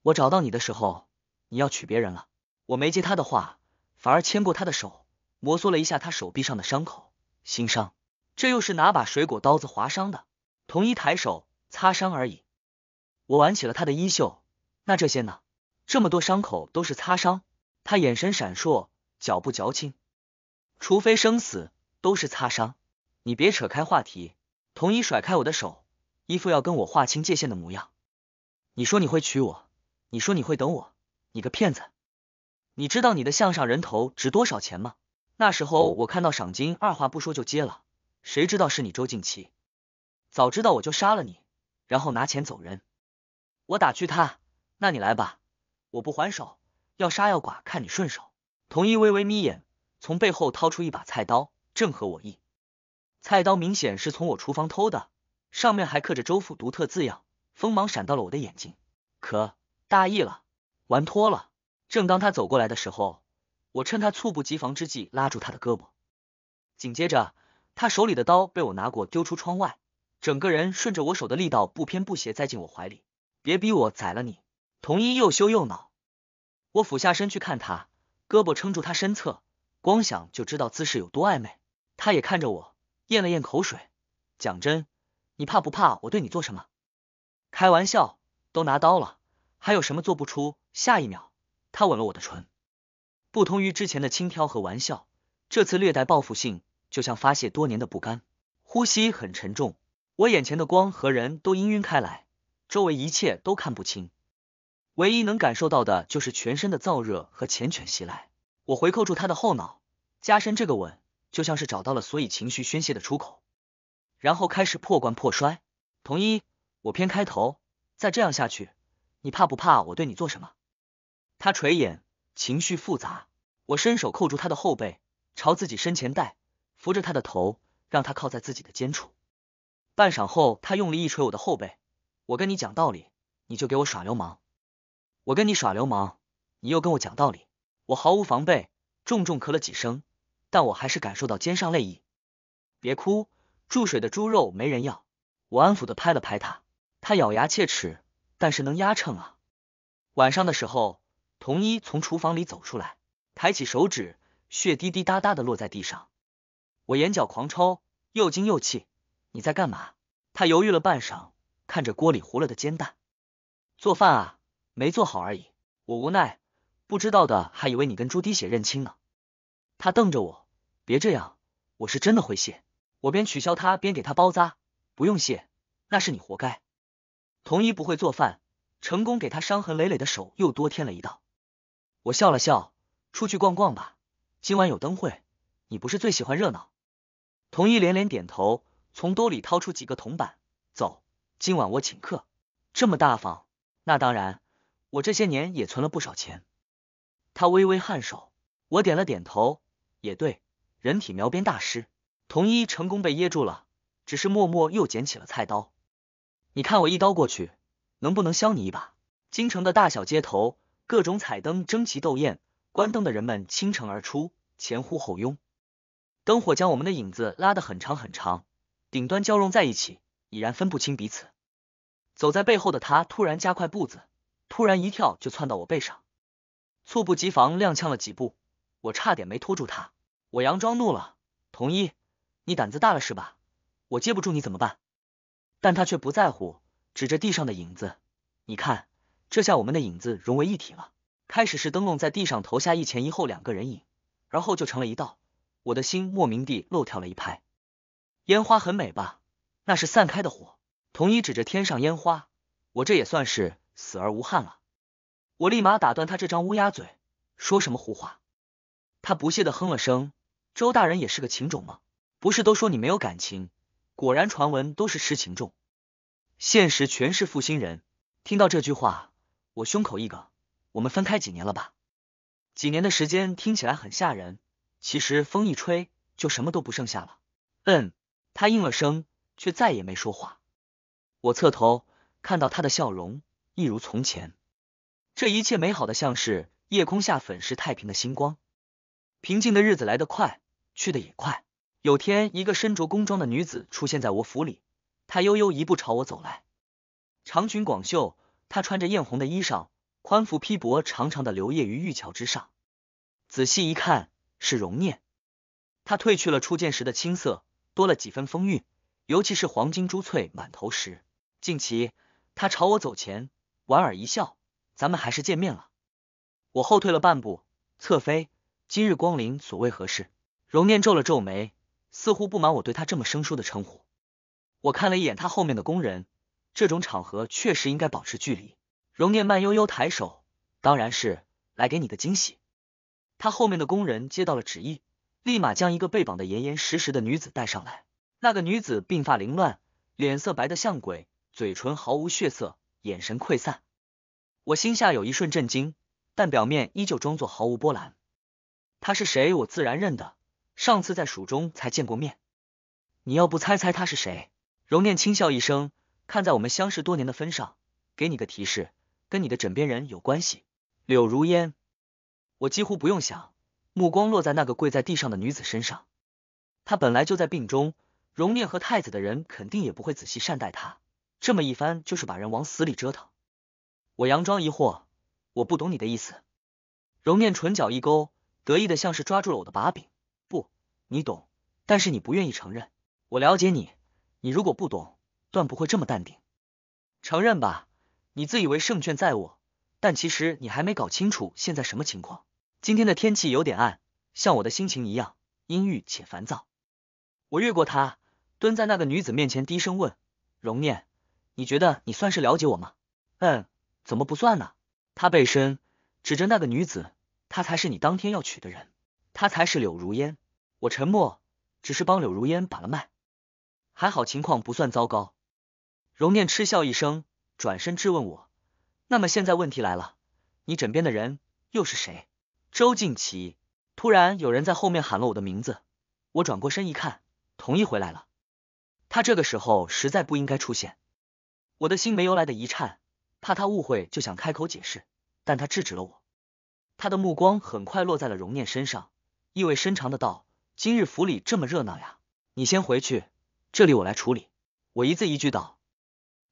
[SPEAKER 1] 我找到你的时候。你要娶别人了，我没接他的话，反而牵过他的手，摩挲了一下他手臂上的伤口，心伤，这又是拿把水果刀子划伤的。同一抬手擦伤而已。我挽起了他的衣袖，那这些呢？这么多伤口都是擦伤。他眼神闪烁，脚步矫情，除非生死都是擦伤。你别扯开话题。同一甩开我的手，一副要跟我划清界限的模样。你说你会娶我，你说你会等我。你个骗子！你知道你的项上人头值多少钱吗？那时候我看到赏金，二话不说就接了。谁知道是你周静琪？早知道我就杀了你，然后拿钱走人。我打趣他：“那你来吧，我不还手，要杀要剐，看你顺手。”童一微微眯眼，从背后掏出一把菜刀，正合我意。菜刀明显是从我厨房偷的，上面还刻着周府独特字样，锋芒闪到了我的眼睛。可大意了。玩脱了！正当他走过来的时候，我趁他猝不及防之际拉住他的胳膊，紧接着他手里的刀被我拿过丢出窗外，整个人顺着我手的力道不偏不斜栽进我怀里。别逼我宰了你！童一又羞又恼，我俯下身去看他，胳膊撑住他身侧，光想就知道姿势有多暧昧。他也看着我，咽了咽口水。讲真，你怕不怕我对你做什么？开玩笑，都拿刀了，还有什么做不出？下一秒，他吻了我的唇，不同于之前的轻佻和玩笑，这次略带报复性，就像发泄多年的不甘。呼吸很沉重，我眼前的光和人都氤氲开来，周围一切都看不清，唯一能感受到的就是全身的燥热和缱绻袭来。我回扣住他的后脑，加深这个吻，就像是找到了所以情绪宣泄的出口，然后开始破罐破摔。同一，我偏开头，再这样下去，你怕不怕我对你做什么？他垂眼，情绪复杂。我伸手扣住他的后背，朝自己身前带，扶着他的头，让他靠在自己的肩处。半晌后，他用力一捶我的后背。我跟你讲道理，你就给我耍流氓；我跟你耍流氓，你又跟我讲道理。我毫无防备，重重咳了几声，但我还是感受到肩上泪意。别哭，注水的猪肉没人要。我安抚的拍了拍他。他咬牙切齿，但是能压秤啊。晚上的时候。童一从厨房里走出来，抬起手指，血滴滴答答的落在地上。我眼角狂抽，又惊又气：“你在干嘛？”他犹豫了半晌，看着锅里糊了的煎蛋：“做饭啊，没做好而已。”我无奈，不知道的还以为你跟朱滴血认亲呢。他瞪着我：“别这样，我是真的会谢。”我边取消他，边给他包扎：“不用谢，那是你活该。”童一不会做饭，成功给他伤痕累累的手又多添了一道。我笑了笑，出去逛逛吧，今晚有灯会，你不是最喜欢热闹？童一连连点头，从兜里掏出几个铜板，走，今晚我请客，这么大方？那当然，我这些年也存了不少钱。他微微颔首，我点了点头，也对，人体描边大师，童一成功被噎住了，只是默默又捡起了菜刀，你看我一刀过去，能不能削你一把？京城的大小街头。各种彩灯争奇斗艳，观灯的人们倾城而出，前呼后拥。灯火将我们的影子拉得很长很长，顶端交融在一起，已然分不清彼此。走在背后的他突然加快步子，突然一跳就窜到我背上，猝不及防踉跄了几步，我差点没拖住他。我佯装怒了：“童一，你胆子大了是吧？我接不住你怎么办？”但他却不在乎，指着地上的影子：“你看。”这下我们的影子融为一体了。开始是灯笼在地上投下一前一后两个人影，而后就成了一道。我的心莫名地漏跳了一拍。烟花很美吧？那是散开的火。童一指着天上烟花，我这也算是死而无憾了。我立马打断他这张乌鸦嘴，说什么胡话。他不屑的哼了声。周大人也是个情种吗？不是都说你没有感情？果然传闻都是痴情种，现实全是负心人。听到这句话。我胸口一梗，我们分开几年了吧？几年的时间听起来很吓人，其实风一吹就什么都不剩下了。嗯，他应了声，却再也没说话。我侧头看到他的笑容，一如从前。这一切美好的像是夜空下粉饰太平的星光。平静的日子来得快，去得也快。有天，一个身着工装的女子出现在我府里，她悠悠一步朝我走来，长裙广袖。她穿着艳红的衣裳，宽幅披帛，长长的流曳于玉桥之上。仔细一看，是容念。她褪去了初见时的青涩，多了几分风韵，尤其是黄金珠翠满头时。近期，他朝我走前，莞尔一笑：“咱们还是见面了。”我后退了半步：“侧妃，今日光临，所谓何事？”容念皱了皱眉，似乎不满我对她这么生疏的称呼。我看了一眼她后面的宫人。这种场合确实应该保持距离。容念慢悠悠抬手，当然是来给你个惊喜。他后面的工人接到了旨意，立马将一个被绑得严严实实的女子带上来。那个女子鬓发凌乱，脸色白得像鬼，嘴唇毫无血色，眼神溃散。我心下有一瞬震惊，但表面依旧装作毫无波澜。她是谁？我自然认得，上次在蜀中才见过面。你要不猜猜她是谁？容念轻笑一声。看在我们相识多年的分上，给你个提示，跟你的枕边人有关系。柳如烟，我几乎不用想，目光落在那个跪在地上的女子身上。她本来就在病中，容念和太子的人肯定也不会仔细善待她。这么一番就是把人往死里折腾。我佯装疑惑，我不懂你的意思。容念唇角一勾，得意的像是抓住了我的把柄。不，你懂，但是你不愿意承认。我了解你，你如果不懂。断不会这么淡定。承认吧，你自以为胜券在握，但其实你还没搞清楚现在什么情况。今天的天气有点暗，像我的心情一样阴郁且烦躁。我越过他，蹲在那个女子面前，低声问：“容念，你觉得你算是了解我吗？”“嗯，怎么不算呢？”他背身指着那个女子，她才是你当天要娶的人，她才是柳如烟。我沉默，只是帮柳如烟把了脉，还好情况不算糟糕。容念嗤笑一声，转身质问我：“那么现在问题来了，你枕边的人又是谁？”周静琪突然有人在后面喊了我的名字，我转过身一看，同意回来了。他这个时候实在不应该出现，我的心没由来的一颤，怕他误会，就想开口解释，但他制止了我。他的目光很快落在了容念身上，意味深长的道：“今日府里这么热闹呀，你先回去，这里我来处理。”我一字一句道。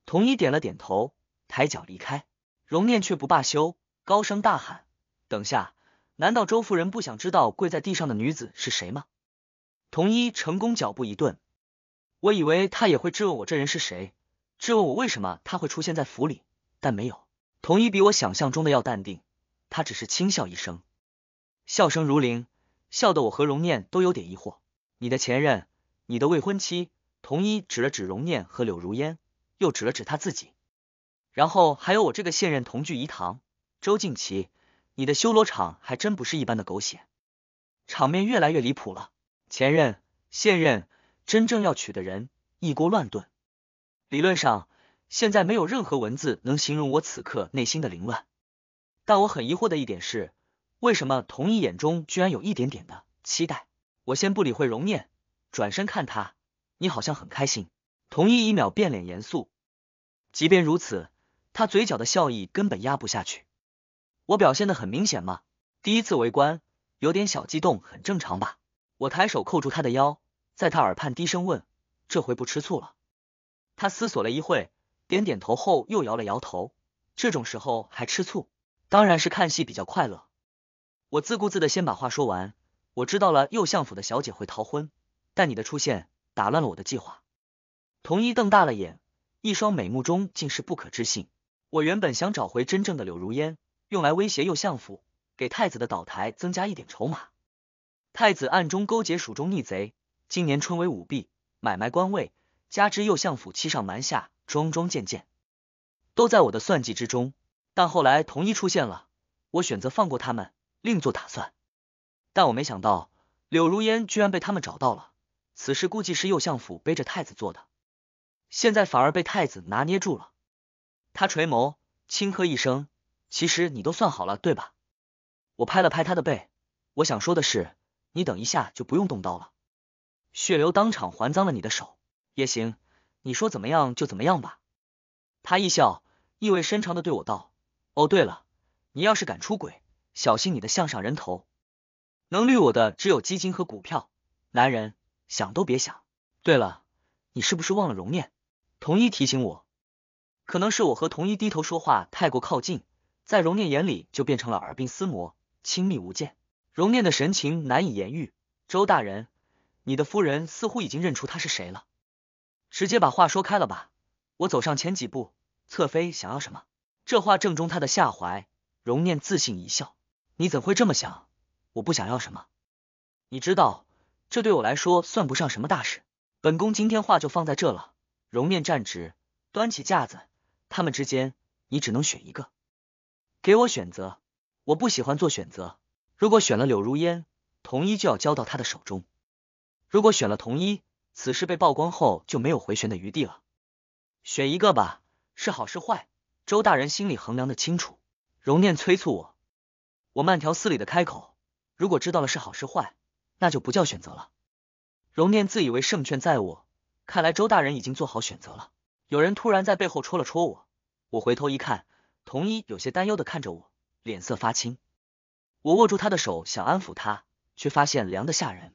[SPEAKER 1] 童一点了点头，抬脚离开。容念却不罢休，高声大喊：“等下！难道周夫人不想知道跪在地上的女子是谁吗？”童一成功脚步一顿。我以为他也会质问我这人是谁，质问我为什么他会出现在府里，但没有。童一比我想象中的要淡定，他只是轻笑一声，笑声如铃，笑得我和容念都有点疑惑。你的前任，你的未婚妻。童一指了指容念和柳如烟。又指了指他自己，然后还有我这个现任同聚一堂周静琪，你的修罗场还真不是一般的狗血，场面越来越离谱了。前任、现任，真正要娶的人一锅乱炖。理论上，现在没有任何文字能形容我此刻内心的凌乱。但我很疑惑的一点是，为什么同一眼中居然有一点点的期待？我先不理会容念，转身看他，你好像很开心。同一一秒变脸严肃。即便如此，他嘴角的笑意根本压不下去。我表现的很明显吗？第一次围观，有点小激动，很正常吧？我抬手扣住他的腰，在他耳畔低声问：“这回不吃醋了？”他思索了一会，点点头后又摇了摇头。这种时候还吃醋，当然是看戏比较快乐。我自顾自的先把话说完。我知道了右相府的小姐会逃婚，但你的出现打乱了我的计划。童一瞪大了眼。一双美目中尽是不可置信。我原本想找回真正的柳如烟，用来威胁右相府，给太子的倒台增加一点筹码。太子暗中勾结蜀中逆贼，今年春闱舞弊，买卖官位，加之右相府欺上瞒下，桩桩件件都在我的算计之中。但后来同一出现了，我选择放过他们，另做打算。但我没想到柳如烟居然被他们找到了，此事估计是右相府背着太子做的。现在反而被太子拿捏住了。他垂眸，轻喝一声：“其实你都算好了，对吧？”我拍了拍他的背：“我想说的是，你等一下就不用动刀了，血流当场还脏了你的手也行，你说怎么样就怎么样吧。”他一笑，意味深长的对我道：“哦，对了，你要是敢出轨，小心你的项上人头。能绿我的只有基金和股票，男人想都别想。对了，你是不是忘了容面？”童一提醒我，可能是我和童一低头说话太过靠近，在容念眼里就变成了耳鬓厮磨，亲密无间。容念的神情难以言喻。周大人，你的夫人似乎已经认出她是谁了，直接把话说开了吧。我走上前几步，侧妃想要什么？这话正中他的下怀。容念自信一笑，你怎会这么想？我不想要什么，你知道，这对我来说算不上什么大事。本宫今天话就放在这了。荣面站直，端起架子。他们之间，你只能选一个，给我选择。我不喜欢做选择。如果选了柳如烟，童一就要交到他的手中；如果选了童一，此事被曝光后就没有回旋的余地了。选一个吧，是好是坏，周大人心里衡量的清楚。容念催促我，我慢条斯理的开口：如果知道了是好是坏，那就不叫选择了。容念自以为胜券在握。看来周大人已经做好选择了。有人突然在背后戳了戳我，我回头一看，童一有些担忧的看着我，脸色发青。我握住他的手，想安抚他，却发现凉的吓人。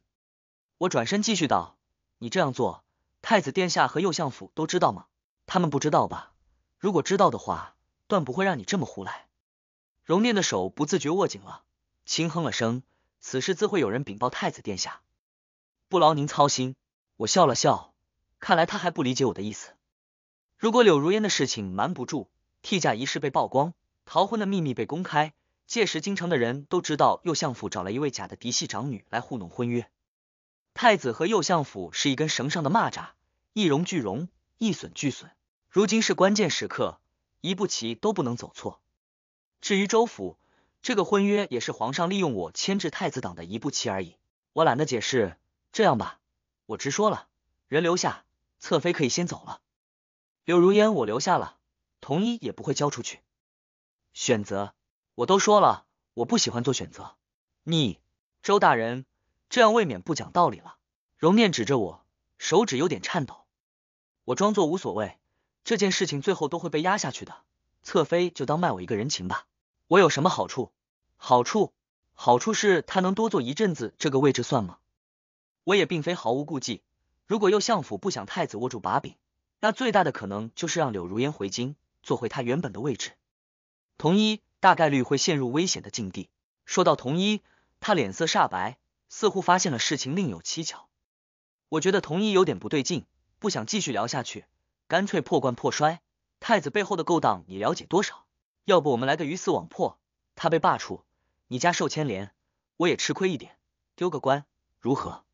[SPEAKER 1] 我转身继续道：“你这样做，太子殿下和右相府都知道吗？他们不知道吧？如果知道的话，断不会让你这么胡来。”容念的手不自觉握紧了，轻哼了声：“此事自会有人禀报太子殿下，不劳您操心。”我笑了笑。看来他还不理解我的意思。如果柳如烟的事情瞒不住，替嫁仪式被曝光，逃婚的秘密被公开，届时京城的人都知道右相府找了一位假的嫡系长女来糊弄婚约。太子和右相府是一根绳上的蚂蚱，一荣俱荣，一损俱损。如今是关键时刻，一步棋都不能走错。至于周府，这个婚约也是皇上利用我牵制太子党的一步棋而已。我懒得解释，这样吧，我直说了，人留下。侧妃可以先走了，柳如烟我留下了，童衣也不会交出去。选择，我都说了，我不喜欢做选择。你，周大人，这样未免不讲道理了。容念指着我，手指有点颤抖。我装作无所谓，这件事情最后都会被压下去的。侧妃就当卖我一个人情吧。我有什么好处？好处？好处是他能多坐一阵子这个位置算吗？我也并非毫无顾忌。如果右相府不想太子握住把柄，那最大的可能就是让柳如烟回京，做回他原本的位置。童一大概率会陷入危险的境地。说到童一，他脸色煞白，似乎发现了事情另有蹊跷。我觉得童一有点不对劲，不想继续聊下去，干脆破罐破摔。太子背后的勾当你了解多少？要不我们来个鱼死网破？他被罢黜，你家受牵连，我也吃亏一点，丢个官如何？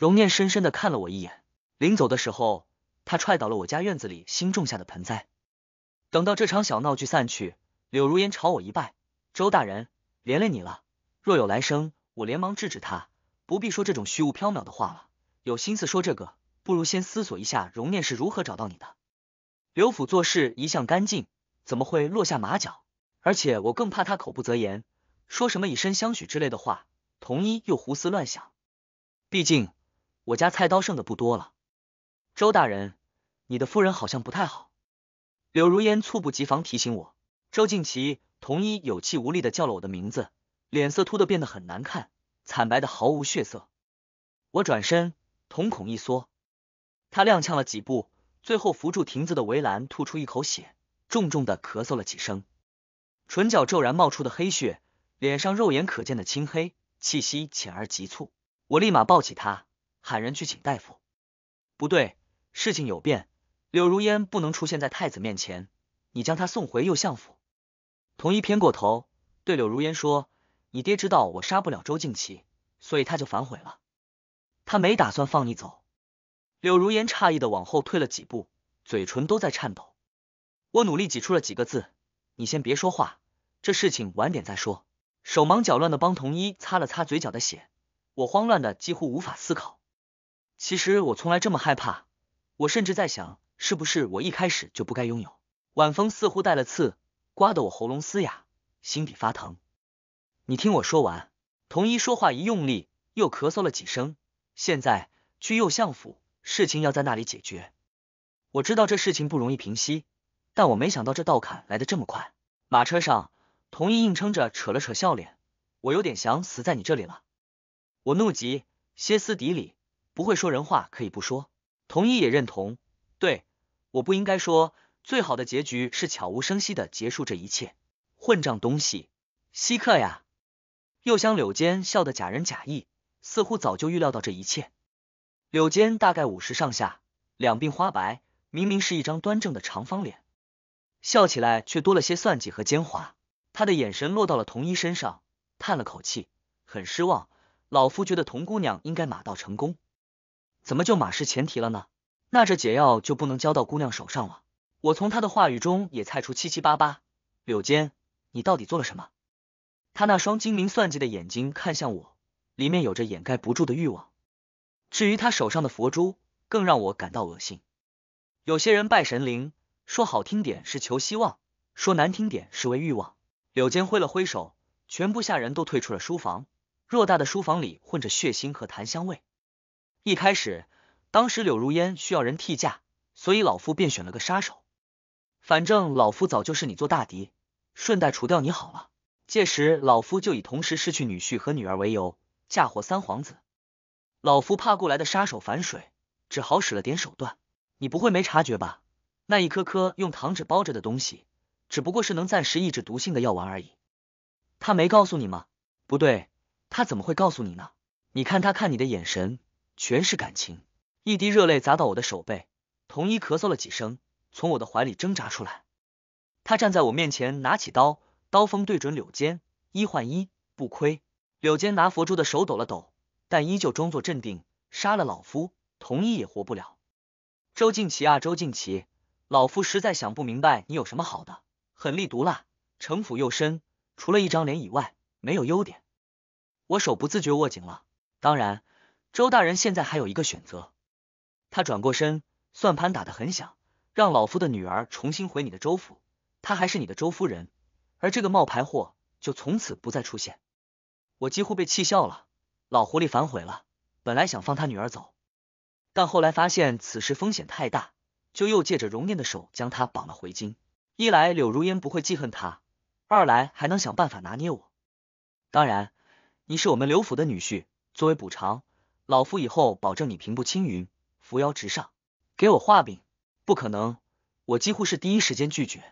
[SPEAKER 1] 容念深深的看了我一眼，临走的时候，他踹倒了我家院子里新种下的盆栽。等到这场小闹剧散去，柳如烟朝我一拜：“周大人，连累你了。”若有来生，我连忙制止他：“不必说这种虚无缥缈的话了。有心思说这个，不如先思索一下容念是如何找到你的。刘府做事一向干净，怎么会落下马脚？而且我更怕他口不择言，说什么以身相许之类的话，同一又胡思乱想。毕竟。我家菜刀剩的不多了，周大人，你的夫人好像不太好。柳如烟猝不及防提醒我，周静琪同一有气无力的叫了我的名字，脸色突的变得很难看，惨白的毫无血色。我转身，瞳孔一缩，他踉跄了几步，最后扶住亭子的围栏，吐出一口血，重重的咳嗽了几声，唇角骤然冒出的黑血，脸上肉眼可见的青黑，气息浅而急促。我立马抱起他。喊人去请大夫，不对，事情有变，柳如烟不能出现在太子面前，你将她送回右相府。童一偏过头，对柳如烟说：“你爹知道我杀不了周静琪，所以他就反悔了，他没打算放你走。”柳如烟诧异的往后退了几步，嘴唇都在颤抖。我努力挤出了几个字：“你先别说话，这事情晚点再说。”手忙脚乱的帮童一擦了擦嘴角的血，我慌乱的几乎无法思考。其实我从来这么害怕，我甚至在想，是不是我一开始就不该拥有。晚风似乎带了刺，刮得我喉咙嘶哑，心底发疼。你听我说完。童一说话一用力，又咳嗽了几声。现在去右相府，事情要在那里解决。我知道这事情不容易平息，但我没想到这道坎来得这么快。马车上，童一硬撑着扯了扯笑脸，我有点想死在你这里了。我怒极，歇斯底里。不会说人话可以不说，童一也认同。对，我不应该说，最好的结局是悄无声息的结束这一切。混账东西，稀客呀！又香柳间笑得假仁假义，似乎早就预料到这一切。柳间大概五十上下，两鬓花白，明明是一张端正的长方脸，笑起来却多了些算计和奸猾。他的眼神落到了童一身上，叹了口气，很失望。老夫觉得童姑娘应该马到成功。怎么就马失前蹄了呢？那这解药就不能交到姑娘手上了。我从他的话语中也猜出七七八八。柳坚，你到底做了什么？他那双精明算计的眼睛看向我，里面有着掩盖不住的欲望。至于他手上的佛珠，更让我感到恶心。有些人拜神灵，说好听点是求希望，说难听点是为欲望。柳坚挥了挥手，全部下人都退出了书房。偌大的书房里混着血腥和檀香味。一开始，当时柳如烟需要人替嫁，所以老夫便选了个杀手。反正老夫早就是你做大敌，顺带除掉你好了。届时老夫就以同时失去女婿和女儿为由，嫁祸三皇子。老夫怕雇来的杀手反水，只好使了点手段。你不会没察觉吧？那一颗颗用糖纸包着的东西，只不过是能暂时抑制毒性的药丸而已。他没告诉你吗？不对，他怎么会告诉你呢？你看他看你的眼神。全是感情，一滴热泪砸到我的手背，童一咳嗽了几声，从我的怀里挣扎出来。他站在我面前，拿起刀，刀锋对准柳坚，一换一，不亏。柳坚拿佛珠的手抖了抖，但依旧装作镇定，杀了老夫，童一也活不了。周静琪啊，周静琪，老夫实在想不明白你有什么好的，狠戾毒辣，城府又深，除了一张脸以外，没有优点。我手不自觉握紧了，当然。周大人现在还有一个选择，他转过身，算盘打得很响，让老夫的女儿重新回你的周府，她还是你的周夫人，而这个冒牌货就从此不再出现。我几乎被气笑了，老狐狸反悔了，本来想放他女儿走，但后来发现此事风险太大，就又借着容念的手将他绑了回京。一来柳如烟不会记恨他，二来还能想办法拿捏我。当然，你是我们刘府的女婿，作为补偿。老夫以后保证你平步青云，扶摇直上。给我画饼，不可能！我几乎是第一时间拒绝。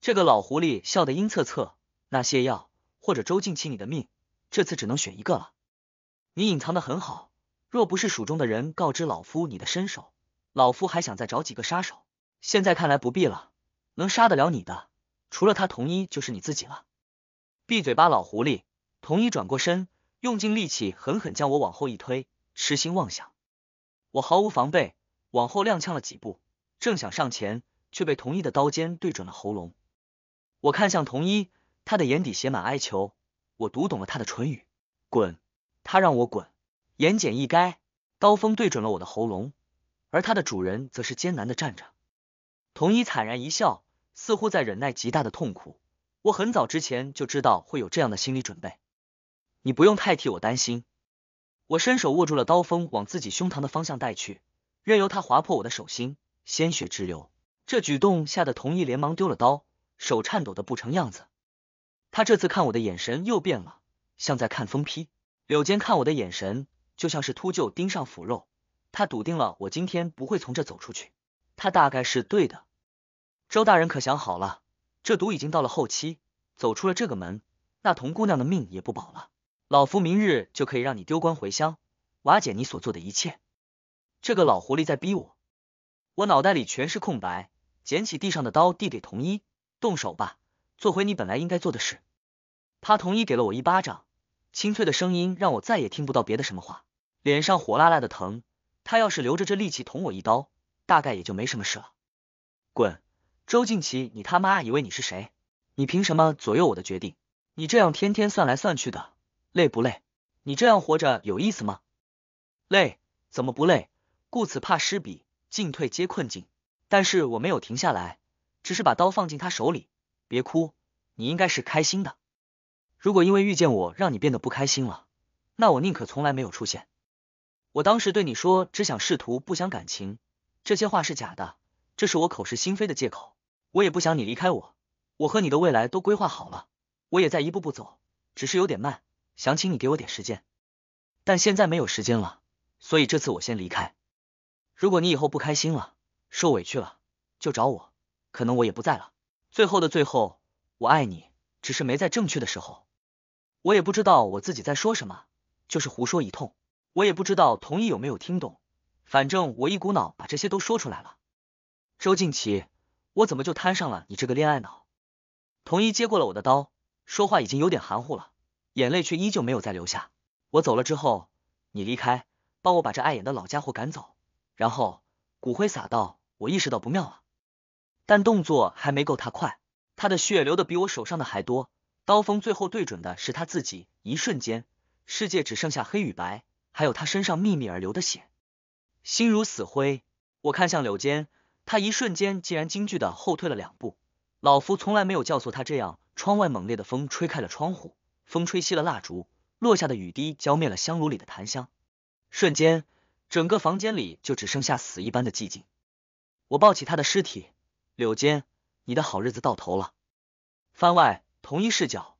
[SPEAKER 1] 这个老狐狸笑得阴恻恻。那泻药或者周静起你的命，这次只能选一个了。你隐藏的很好，若不是蜀中的人告知老夫你的身手，老夫还想再找几个杀手。现在看来不必了。能杀得了你的，除了他童一，就是你自己了。闭嘴吧，老狐狸！童一转过身。用尽力气狠狠将我往后一推，痴心妄想。我毫无防备，往后踉跄了几步，正想上前，却被同一的刀尖对准了喉咙。我看向同一，他的眼底写满哀求。我读懂了他的唇语，滚，他让我滚。言简意赅，刀锋对准了我的喉咙，而他的主人则是艰难的站着。同一惨然一笑，似乎在忍耐极大的痛苦。我很早之前就知道会有这样的心理准备。你不用太替我担心，我伸手握住了刀锋，往自己胸膛的方向带去，任由它划破我的手心，鲜血直流。这举动吓得童毅连忙丢了刀，手颤抖的不成样子。他这次看我的眼神又变了，像在看疯批。柳间看我的眼神就像是秃鹫盯上腐肉，他笃定了我今天不会从这走出去。他大概是对的。周大人可想好了，这毒已经到了后期，走出了这个门，那童姑娘的命也不保了。老夫明日就可以让你丢官回乡，瓦解你所做的一切。这个老狐狸在逼我，我脑袋里全是空白。捡起地上的刀，递给童一，动手吧，做回你本来应该做的事。他童一给了我一巴掌，清脆的声音让我再也听不到别的什么话，脸上火辣辣的疼。他要是留着这力气捅我一刀，大概也就没什么事了。滚，周静琪，你他妈以为你是谁？你凭什么左右我的决定？你这样天天算来算去的。累不累？你这样活着有意思吗？累？怎么不累？故此怕失彼，进退皆困境。但是我没有停下来，只是把刀放进他手里。别哭，你应该是开心的。如果因为遇见我让你变得不开心了，那我宁可从来没有出现。我当时对你说只想仕途不想感情，这些话是假的，这是我口是心非的借口。我也不想你离开我，我和你的未来都规划好了，我也在一步步走，只是有点慢。想请你给我点时间，但现在没有时间了，所以这次我先离开。如果你以后不开心了，受委屈了，就找我，可能我也不在了。最后的最后，我爱你，只是没在正确的时候。我也不知道我自己在说什么，就是胡说一通。我也不知道童一有没有听懂，反正我一股脑把这些都说出来了。周静琪，我怎么就摊上了你这个恋爱脑？童一接过了我的刀，说话已经有点含糊了。眼泪却依旧没有再流下。我走了之后，你离开，帮我把这碍眼的老家伙赶走，然后骨灰撒到。我意识到不妙了，但动作还没够他快，他的血流的比我手上的还多。刀锋最后对准的是他自己，一瞬间，世界只剩下黑与白，还有他身上密密而流的血，心如死灰。我看向柳间，他一瞬间竟然惊惧的后退了两步。老夫从来没有教唆他这样。窗外猛烈的风吹开了窗户。风吹熄了蜡烛，落下的雨滴浇灭了香炉里的檀香，瞬间，整个房间里就只剩下死一般的寂静。我抱起他的尸体，柳间，你的好日子到头了。番外，同一视角，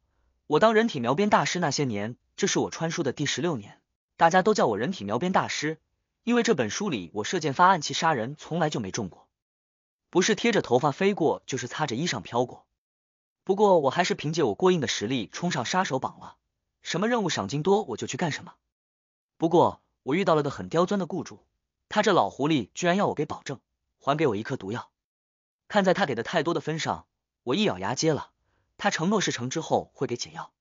[SPEAKER 1] 我当人体描边大师那些年，这是我穿书的第十六年，大家都叫我人体描边大师，因为这本书里我射箭发暗器杀人，从来就没中过，不是贴着头发飞过，就是擦着衣裳飘过。不过我还是凭借我过硬的实力冲上杀手榜了。什么任务赏金多我就去干什么。不过我遇到了个很刁钻的雇主，他这老狐狸居然要我给保证，还给我一颗毒药。看在他给的太多的份上，我一咬牙接了。他承诺事成之后会给解药，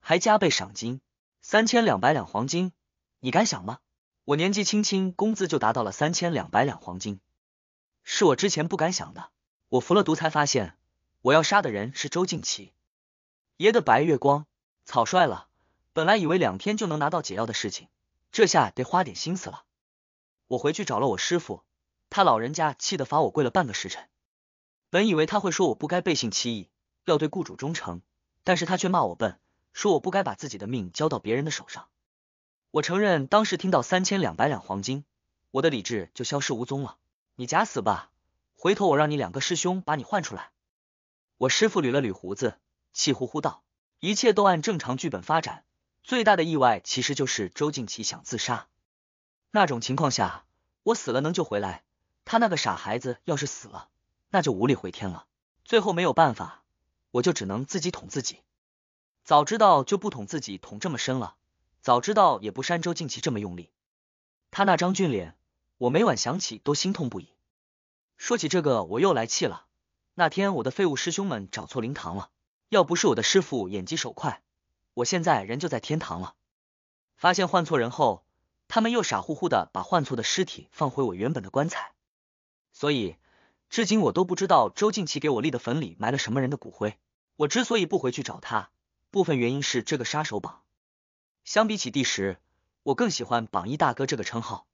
[SPEAKER 1] 还加倍赏金三千两百两黄金。你敢想吗？我年纪轻轻，工资就达到了三千两百两黄金，是我之前不敢想的。我服了毒才发现。我要杀的人是周静琪，爷的白月光，草率了。本来以为两天就能拿到解药的事情，这下得花点心思了。我回去找了我师傅，他老人家气得罚我跪了半个时辰。本以为他会说我不该背信弃义，要对雇主忠诚，但是他却骂我笨，说我不该把自己的命交到别人的手上。我承认，当时听到三千两百两黄金，我的理智就消失无踪了。你假死吧，回头我让你两个师兄把你换出来。我师傅捋了捋胡子，气呼呼道：“一切都按正常剧本发展，最大的意外其实就是周静琪想自杀。那种情况下，我死了能救回来，他那个傻孩子要是死了，那就无力回天了。最后没有办法，我就只能自己捅自己。早知道就不捅自己捅这么深了，早知道也不扇周静琪这么用力。他那张俊脸，我每晚想起都心痛不已。说起这个，我又来气了。”那天我的废物师兄们找错灵堂了，要不是我的师傅眼疾手快，我现在人就在天堂了。发现换错人后，他们又傻乎乎的把换错的尸体放回我原本的棺材，所以至今我都不知道周静琪给我立的坟里埋了什么人的骨灰。我之所以不回去找他，部分原因是这个杀手榜。相比起第十，我更喜欢榜一大哥这个称号。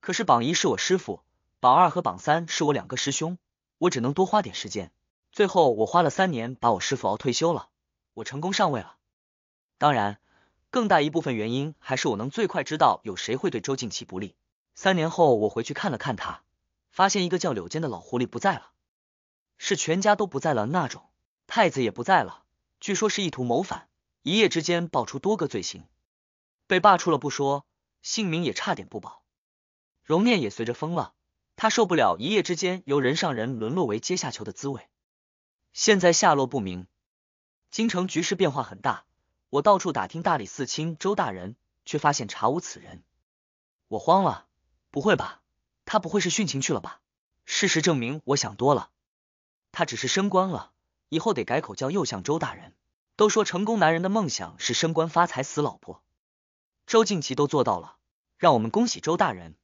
[SPEAKER 1] 可是榜一是我师傅，榜二和榜三是我两个师兄。我只能多花点时间，最后我花了三年把我师傅熬退休了，我成功上位了。当然，更大一部分原因还是我能最快知道有谁会对周静琪不利。三年后我回去看了看他，发现一个叫柳坚的老狐狸不在了，是全家都不在了那种，太子也不在了，据说是意图谋反，一夜之间爆出多个罪行，被罢黜了不说，性命也差点不保，容面也随着封了。他受不了一夜之间由人上人沦落为阶下囚的滋味，现在下落不明。京城局势变化很大，我到处打听大理寺卿周大人，却发现查无此人。我慌了，不会吧？他不会是殉情去了吧？事实证明，我想多了。他只是升官了，以后得改口叫右相周大人。都说成功男人的梦想是升官发财死老婆，周静琪都做到了，让我们恭喜周大人。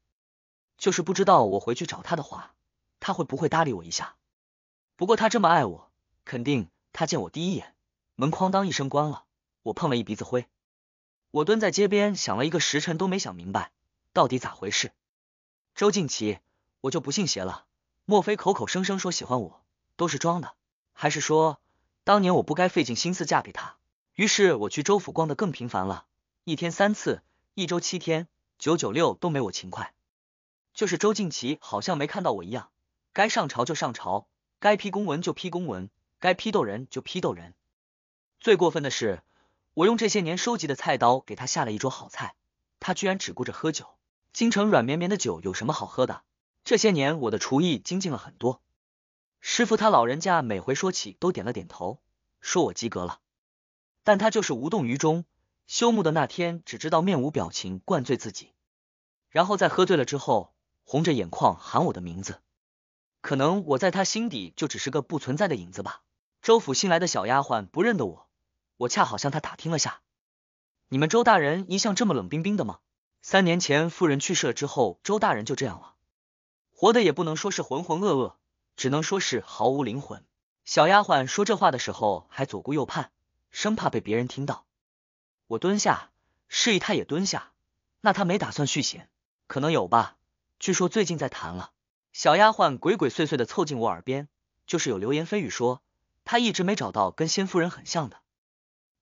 [SPEAKER 1] 就是不知道我回去找他的话，他会不会搭理我一下？不过他这么爱我，肯定他见我第一眼，门哐当一声关了，我碰了一鼻子灰。我蹲在街边想了一个时辰，都没想明白到底咋回事。周静琪，我就不信邪了，莫非口口声声说喜欢我都是装的？还是说当年我不该费尽心思嫁给他？于是我去周府逛的更频繁了，一天三次，一周七天，九九六都没我勤快。就是周静琪好像没看到我一样，该上朝就上朝，该批公文就批公文，该批斗人就批斗人。最过分的是，我用这些年收集的菜刀给他下了一桌好菜，他居然只顾着喝酒。京城软绵绵的酒有什么好喝的？这些年我的厨艺精进了很多，师傅他老人家每回说起都点了点头，说我及格了，但他就是无动于衷。修墓的那天，只知道面无表情灌醉自己，然后在喝醉了之后。红着眼眶喊我的名字，可能我在他心底就只是个不存在的影子吧。周府新来的小丫鬟不认得我，我恰好向他打听了下：你们周大人一向这么冷冰冰的吗？三年前夫人去世了之后，周大人就这样了，活的也不能说是浑浑噩噩，只能说是毫无灵魂。小丫鬟说这话的时候还左顾右盼，生怕被别人听到。我蹲下，示意他也蹲下。那他没打算续弦？可能有吧。据说最近在谈了，小丫鬟鬼鬼祟祟的凑近我耳边，就是有流言蜚语说她一直没找到跟仙夫人很像的。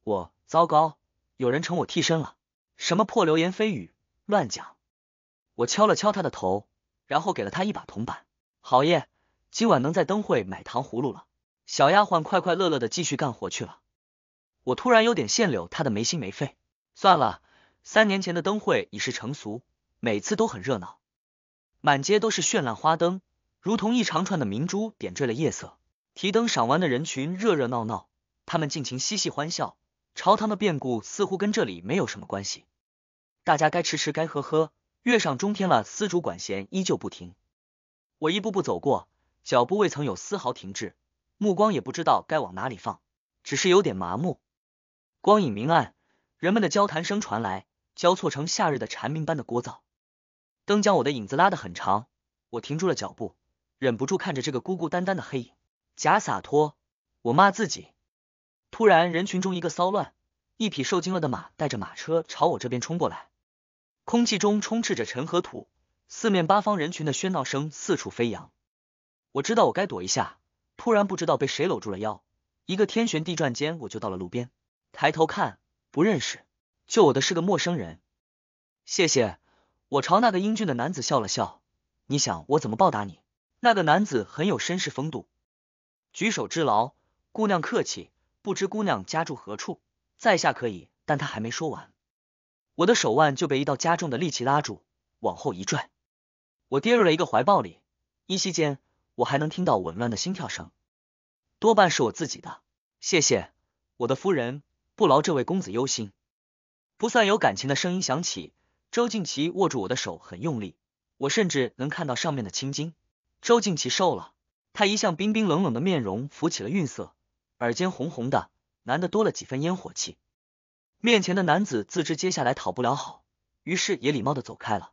[SPEAKER 1] 我糟糕，有人成我替身了！什么破流言蜚语，乱讲！我敲了敲他的头，然后给了他一把铜板。好耶，今晚能在灯会买糖葫芦了。小丫鬟快快乐乐的继续干活去了。我突然有点羡慕他的没心没肺。算了，三年前的灯会已是成俗，每次都很热闹。满街都是绚烂花灯，如同一长串的明珠点缀了夜色。提灯赏玩的人群热热闹闹，他们尽情嬉戏欢笑。朝堂的变故似乎跟这里没有什么关系，大家该吃吃该喝喝。月上中天了，丝竹管弦依旧不停。我一步步走过，脚步未曾有丝毫停滞，目光也不知道该往哪里放，只是有点麻木。光影明暗，人们的交谈声传来，交错成夏日的蝉鸣般的聒噪。灯将我的影子拉得很长，我停住了脚步，忍不住看着这个孤孤单单的黑影，假洒脱，我骂自己。突然人群中一个骚乱，一匹受惊了的马带着马车朝我这边冲过来，空气中充斥着尘和土，四面八方人群的喧闹声四处飞扬。我知道我该躲一下，突然不知道被谁搂住了腰，一个天旋地转间我就到了路边，抬头看，不认识，救我的是个陌生人，谢谢。我朝那个英俊的男子笑了笑，你想我怎么报答你？那个男子很有绅士风度，举手之劳，姑娘客气。不知姑娘家住何处，在下可以。但他还没说完，我的手腕就被一道加重的力气拉住，往后一拽，我跌入了一个怀抱里。依稀间，我还能听到紊乱的心跳声，多半是我自己的。谢谢，我的夫人，不劳这位公子忧心。不算有感情的声音响起。周静琪握住我的手很用力，我甚至能看到上面的青筋。周静琪瘦了，他一向冰冰冷冷的面容浮起了晕色，耳尖红红的，难得多了几分烟火气。面前的男子自知接下来讨不了好，于是也礼貌的走开了。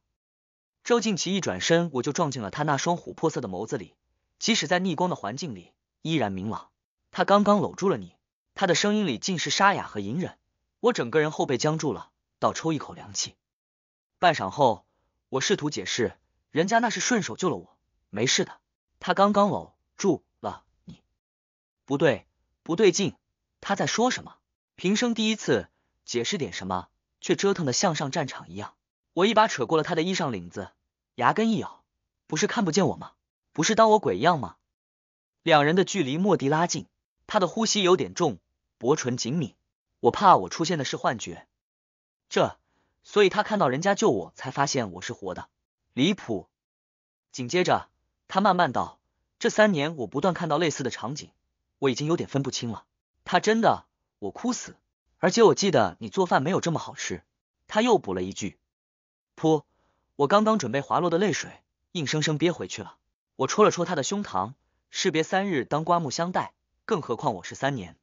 [SPEAKER 1] 周静琪一转身，我就撞进了他那双琥珀色的眸子里，即使在逆光的环境里依然明朗。他刚刚搂住了你，他的声音里尽是沙哑和隐忍。我整个人后背僵住了，倒抽一口凉气。半晌后，我试图解释，人家那是顺手救了我，没事的。他刚刚搂住了你，不对，不对劲，他在说什么？平生第一次解释点什么，却折腾的像上战场一样。我一把扯过了他的衣裳领子，牙根一咬，不是看不见我吗？不是当我鬼一样吗？两人的距离蓦地拉近，他的呼吸有点重，薄唇紧抿。我怕我出现的是幻觉，这。所以他看到人家救我，才发现我是活的，离谱。紧接着他慢慢道：“这三年我不断看到类似的场景，我已经有点分不清了。”他真的，我哭死。而且我记得你做饭没有这么好吃。他又补了一句：“噗！”我刚刚准备滑落的泪水，硬生生憋回去了。我戳了戳他的胸膛：“士别三日，当刮目相待。更何况我是三年，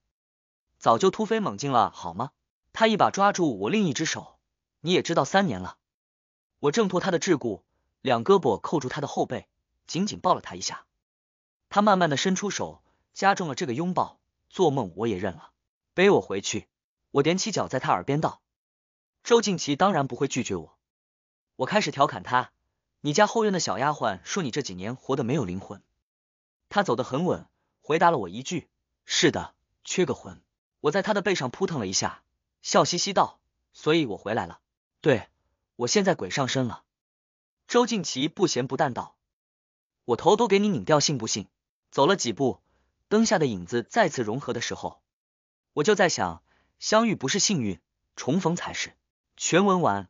[SPEAKER 1] 早就突飞猛进了，好吗？”他一把抓住我另一只手。你也知道三年了，我挣脱他的桎梏，两胳膊扣住他的后背，紧紧抱了他一下。他慢慢的伸出手，加重了这个拥抱。做梦我也认了，背我回去。我踮起脚，在他耳边道：“周静琪当然不会拒绝我。”我开始调侃他：“你家后院的小丫鬟说你这几年活得没有灵魂。”他走得很稳，回答了我一句：“是的，缺个魂。”我在他的背上扑腾了一下，笑嘻嘻道：“所以我回来了。”对，我现在鬼上身了。周静琪不咸不淡道：“我头都给你拧掉，信不信？”走了几步，灯下的影子再次融合的时候，我就在想，相遇不是幸运，重逢才是。全文完。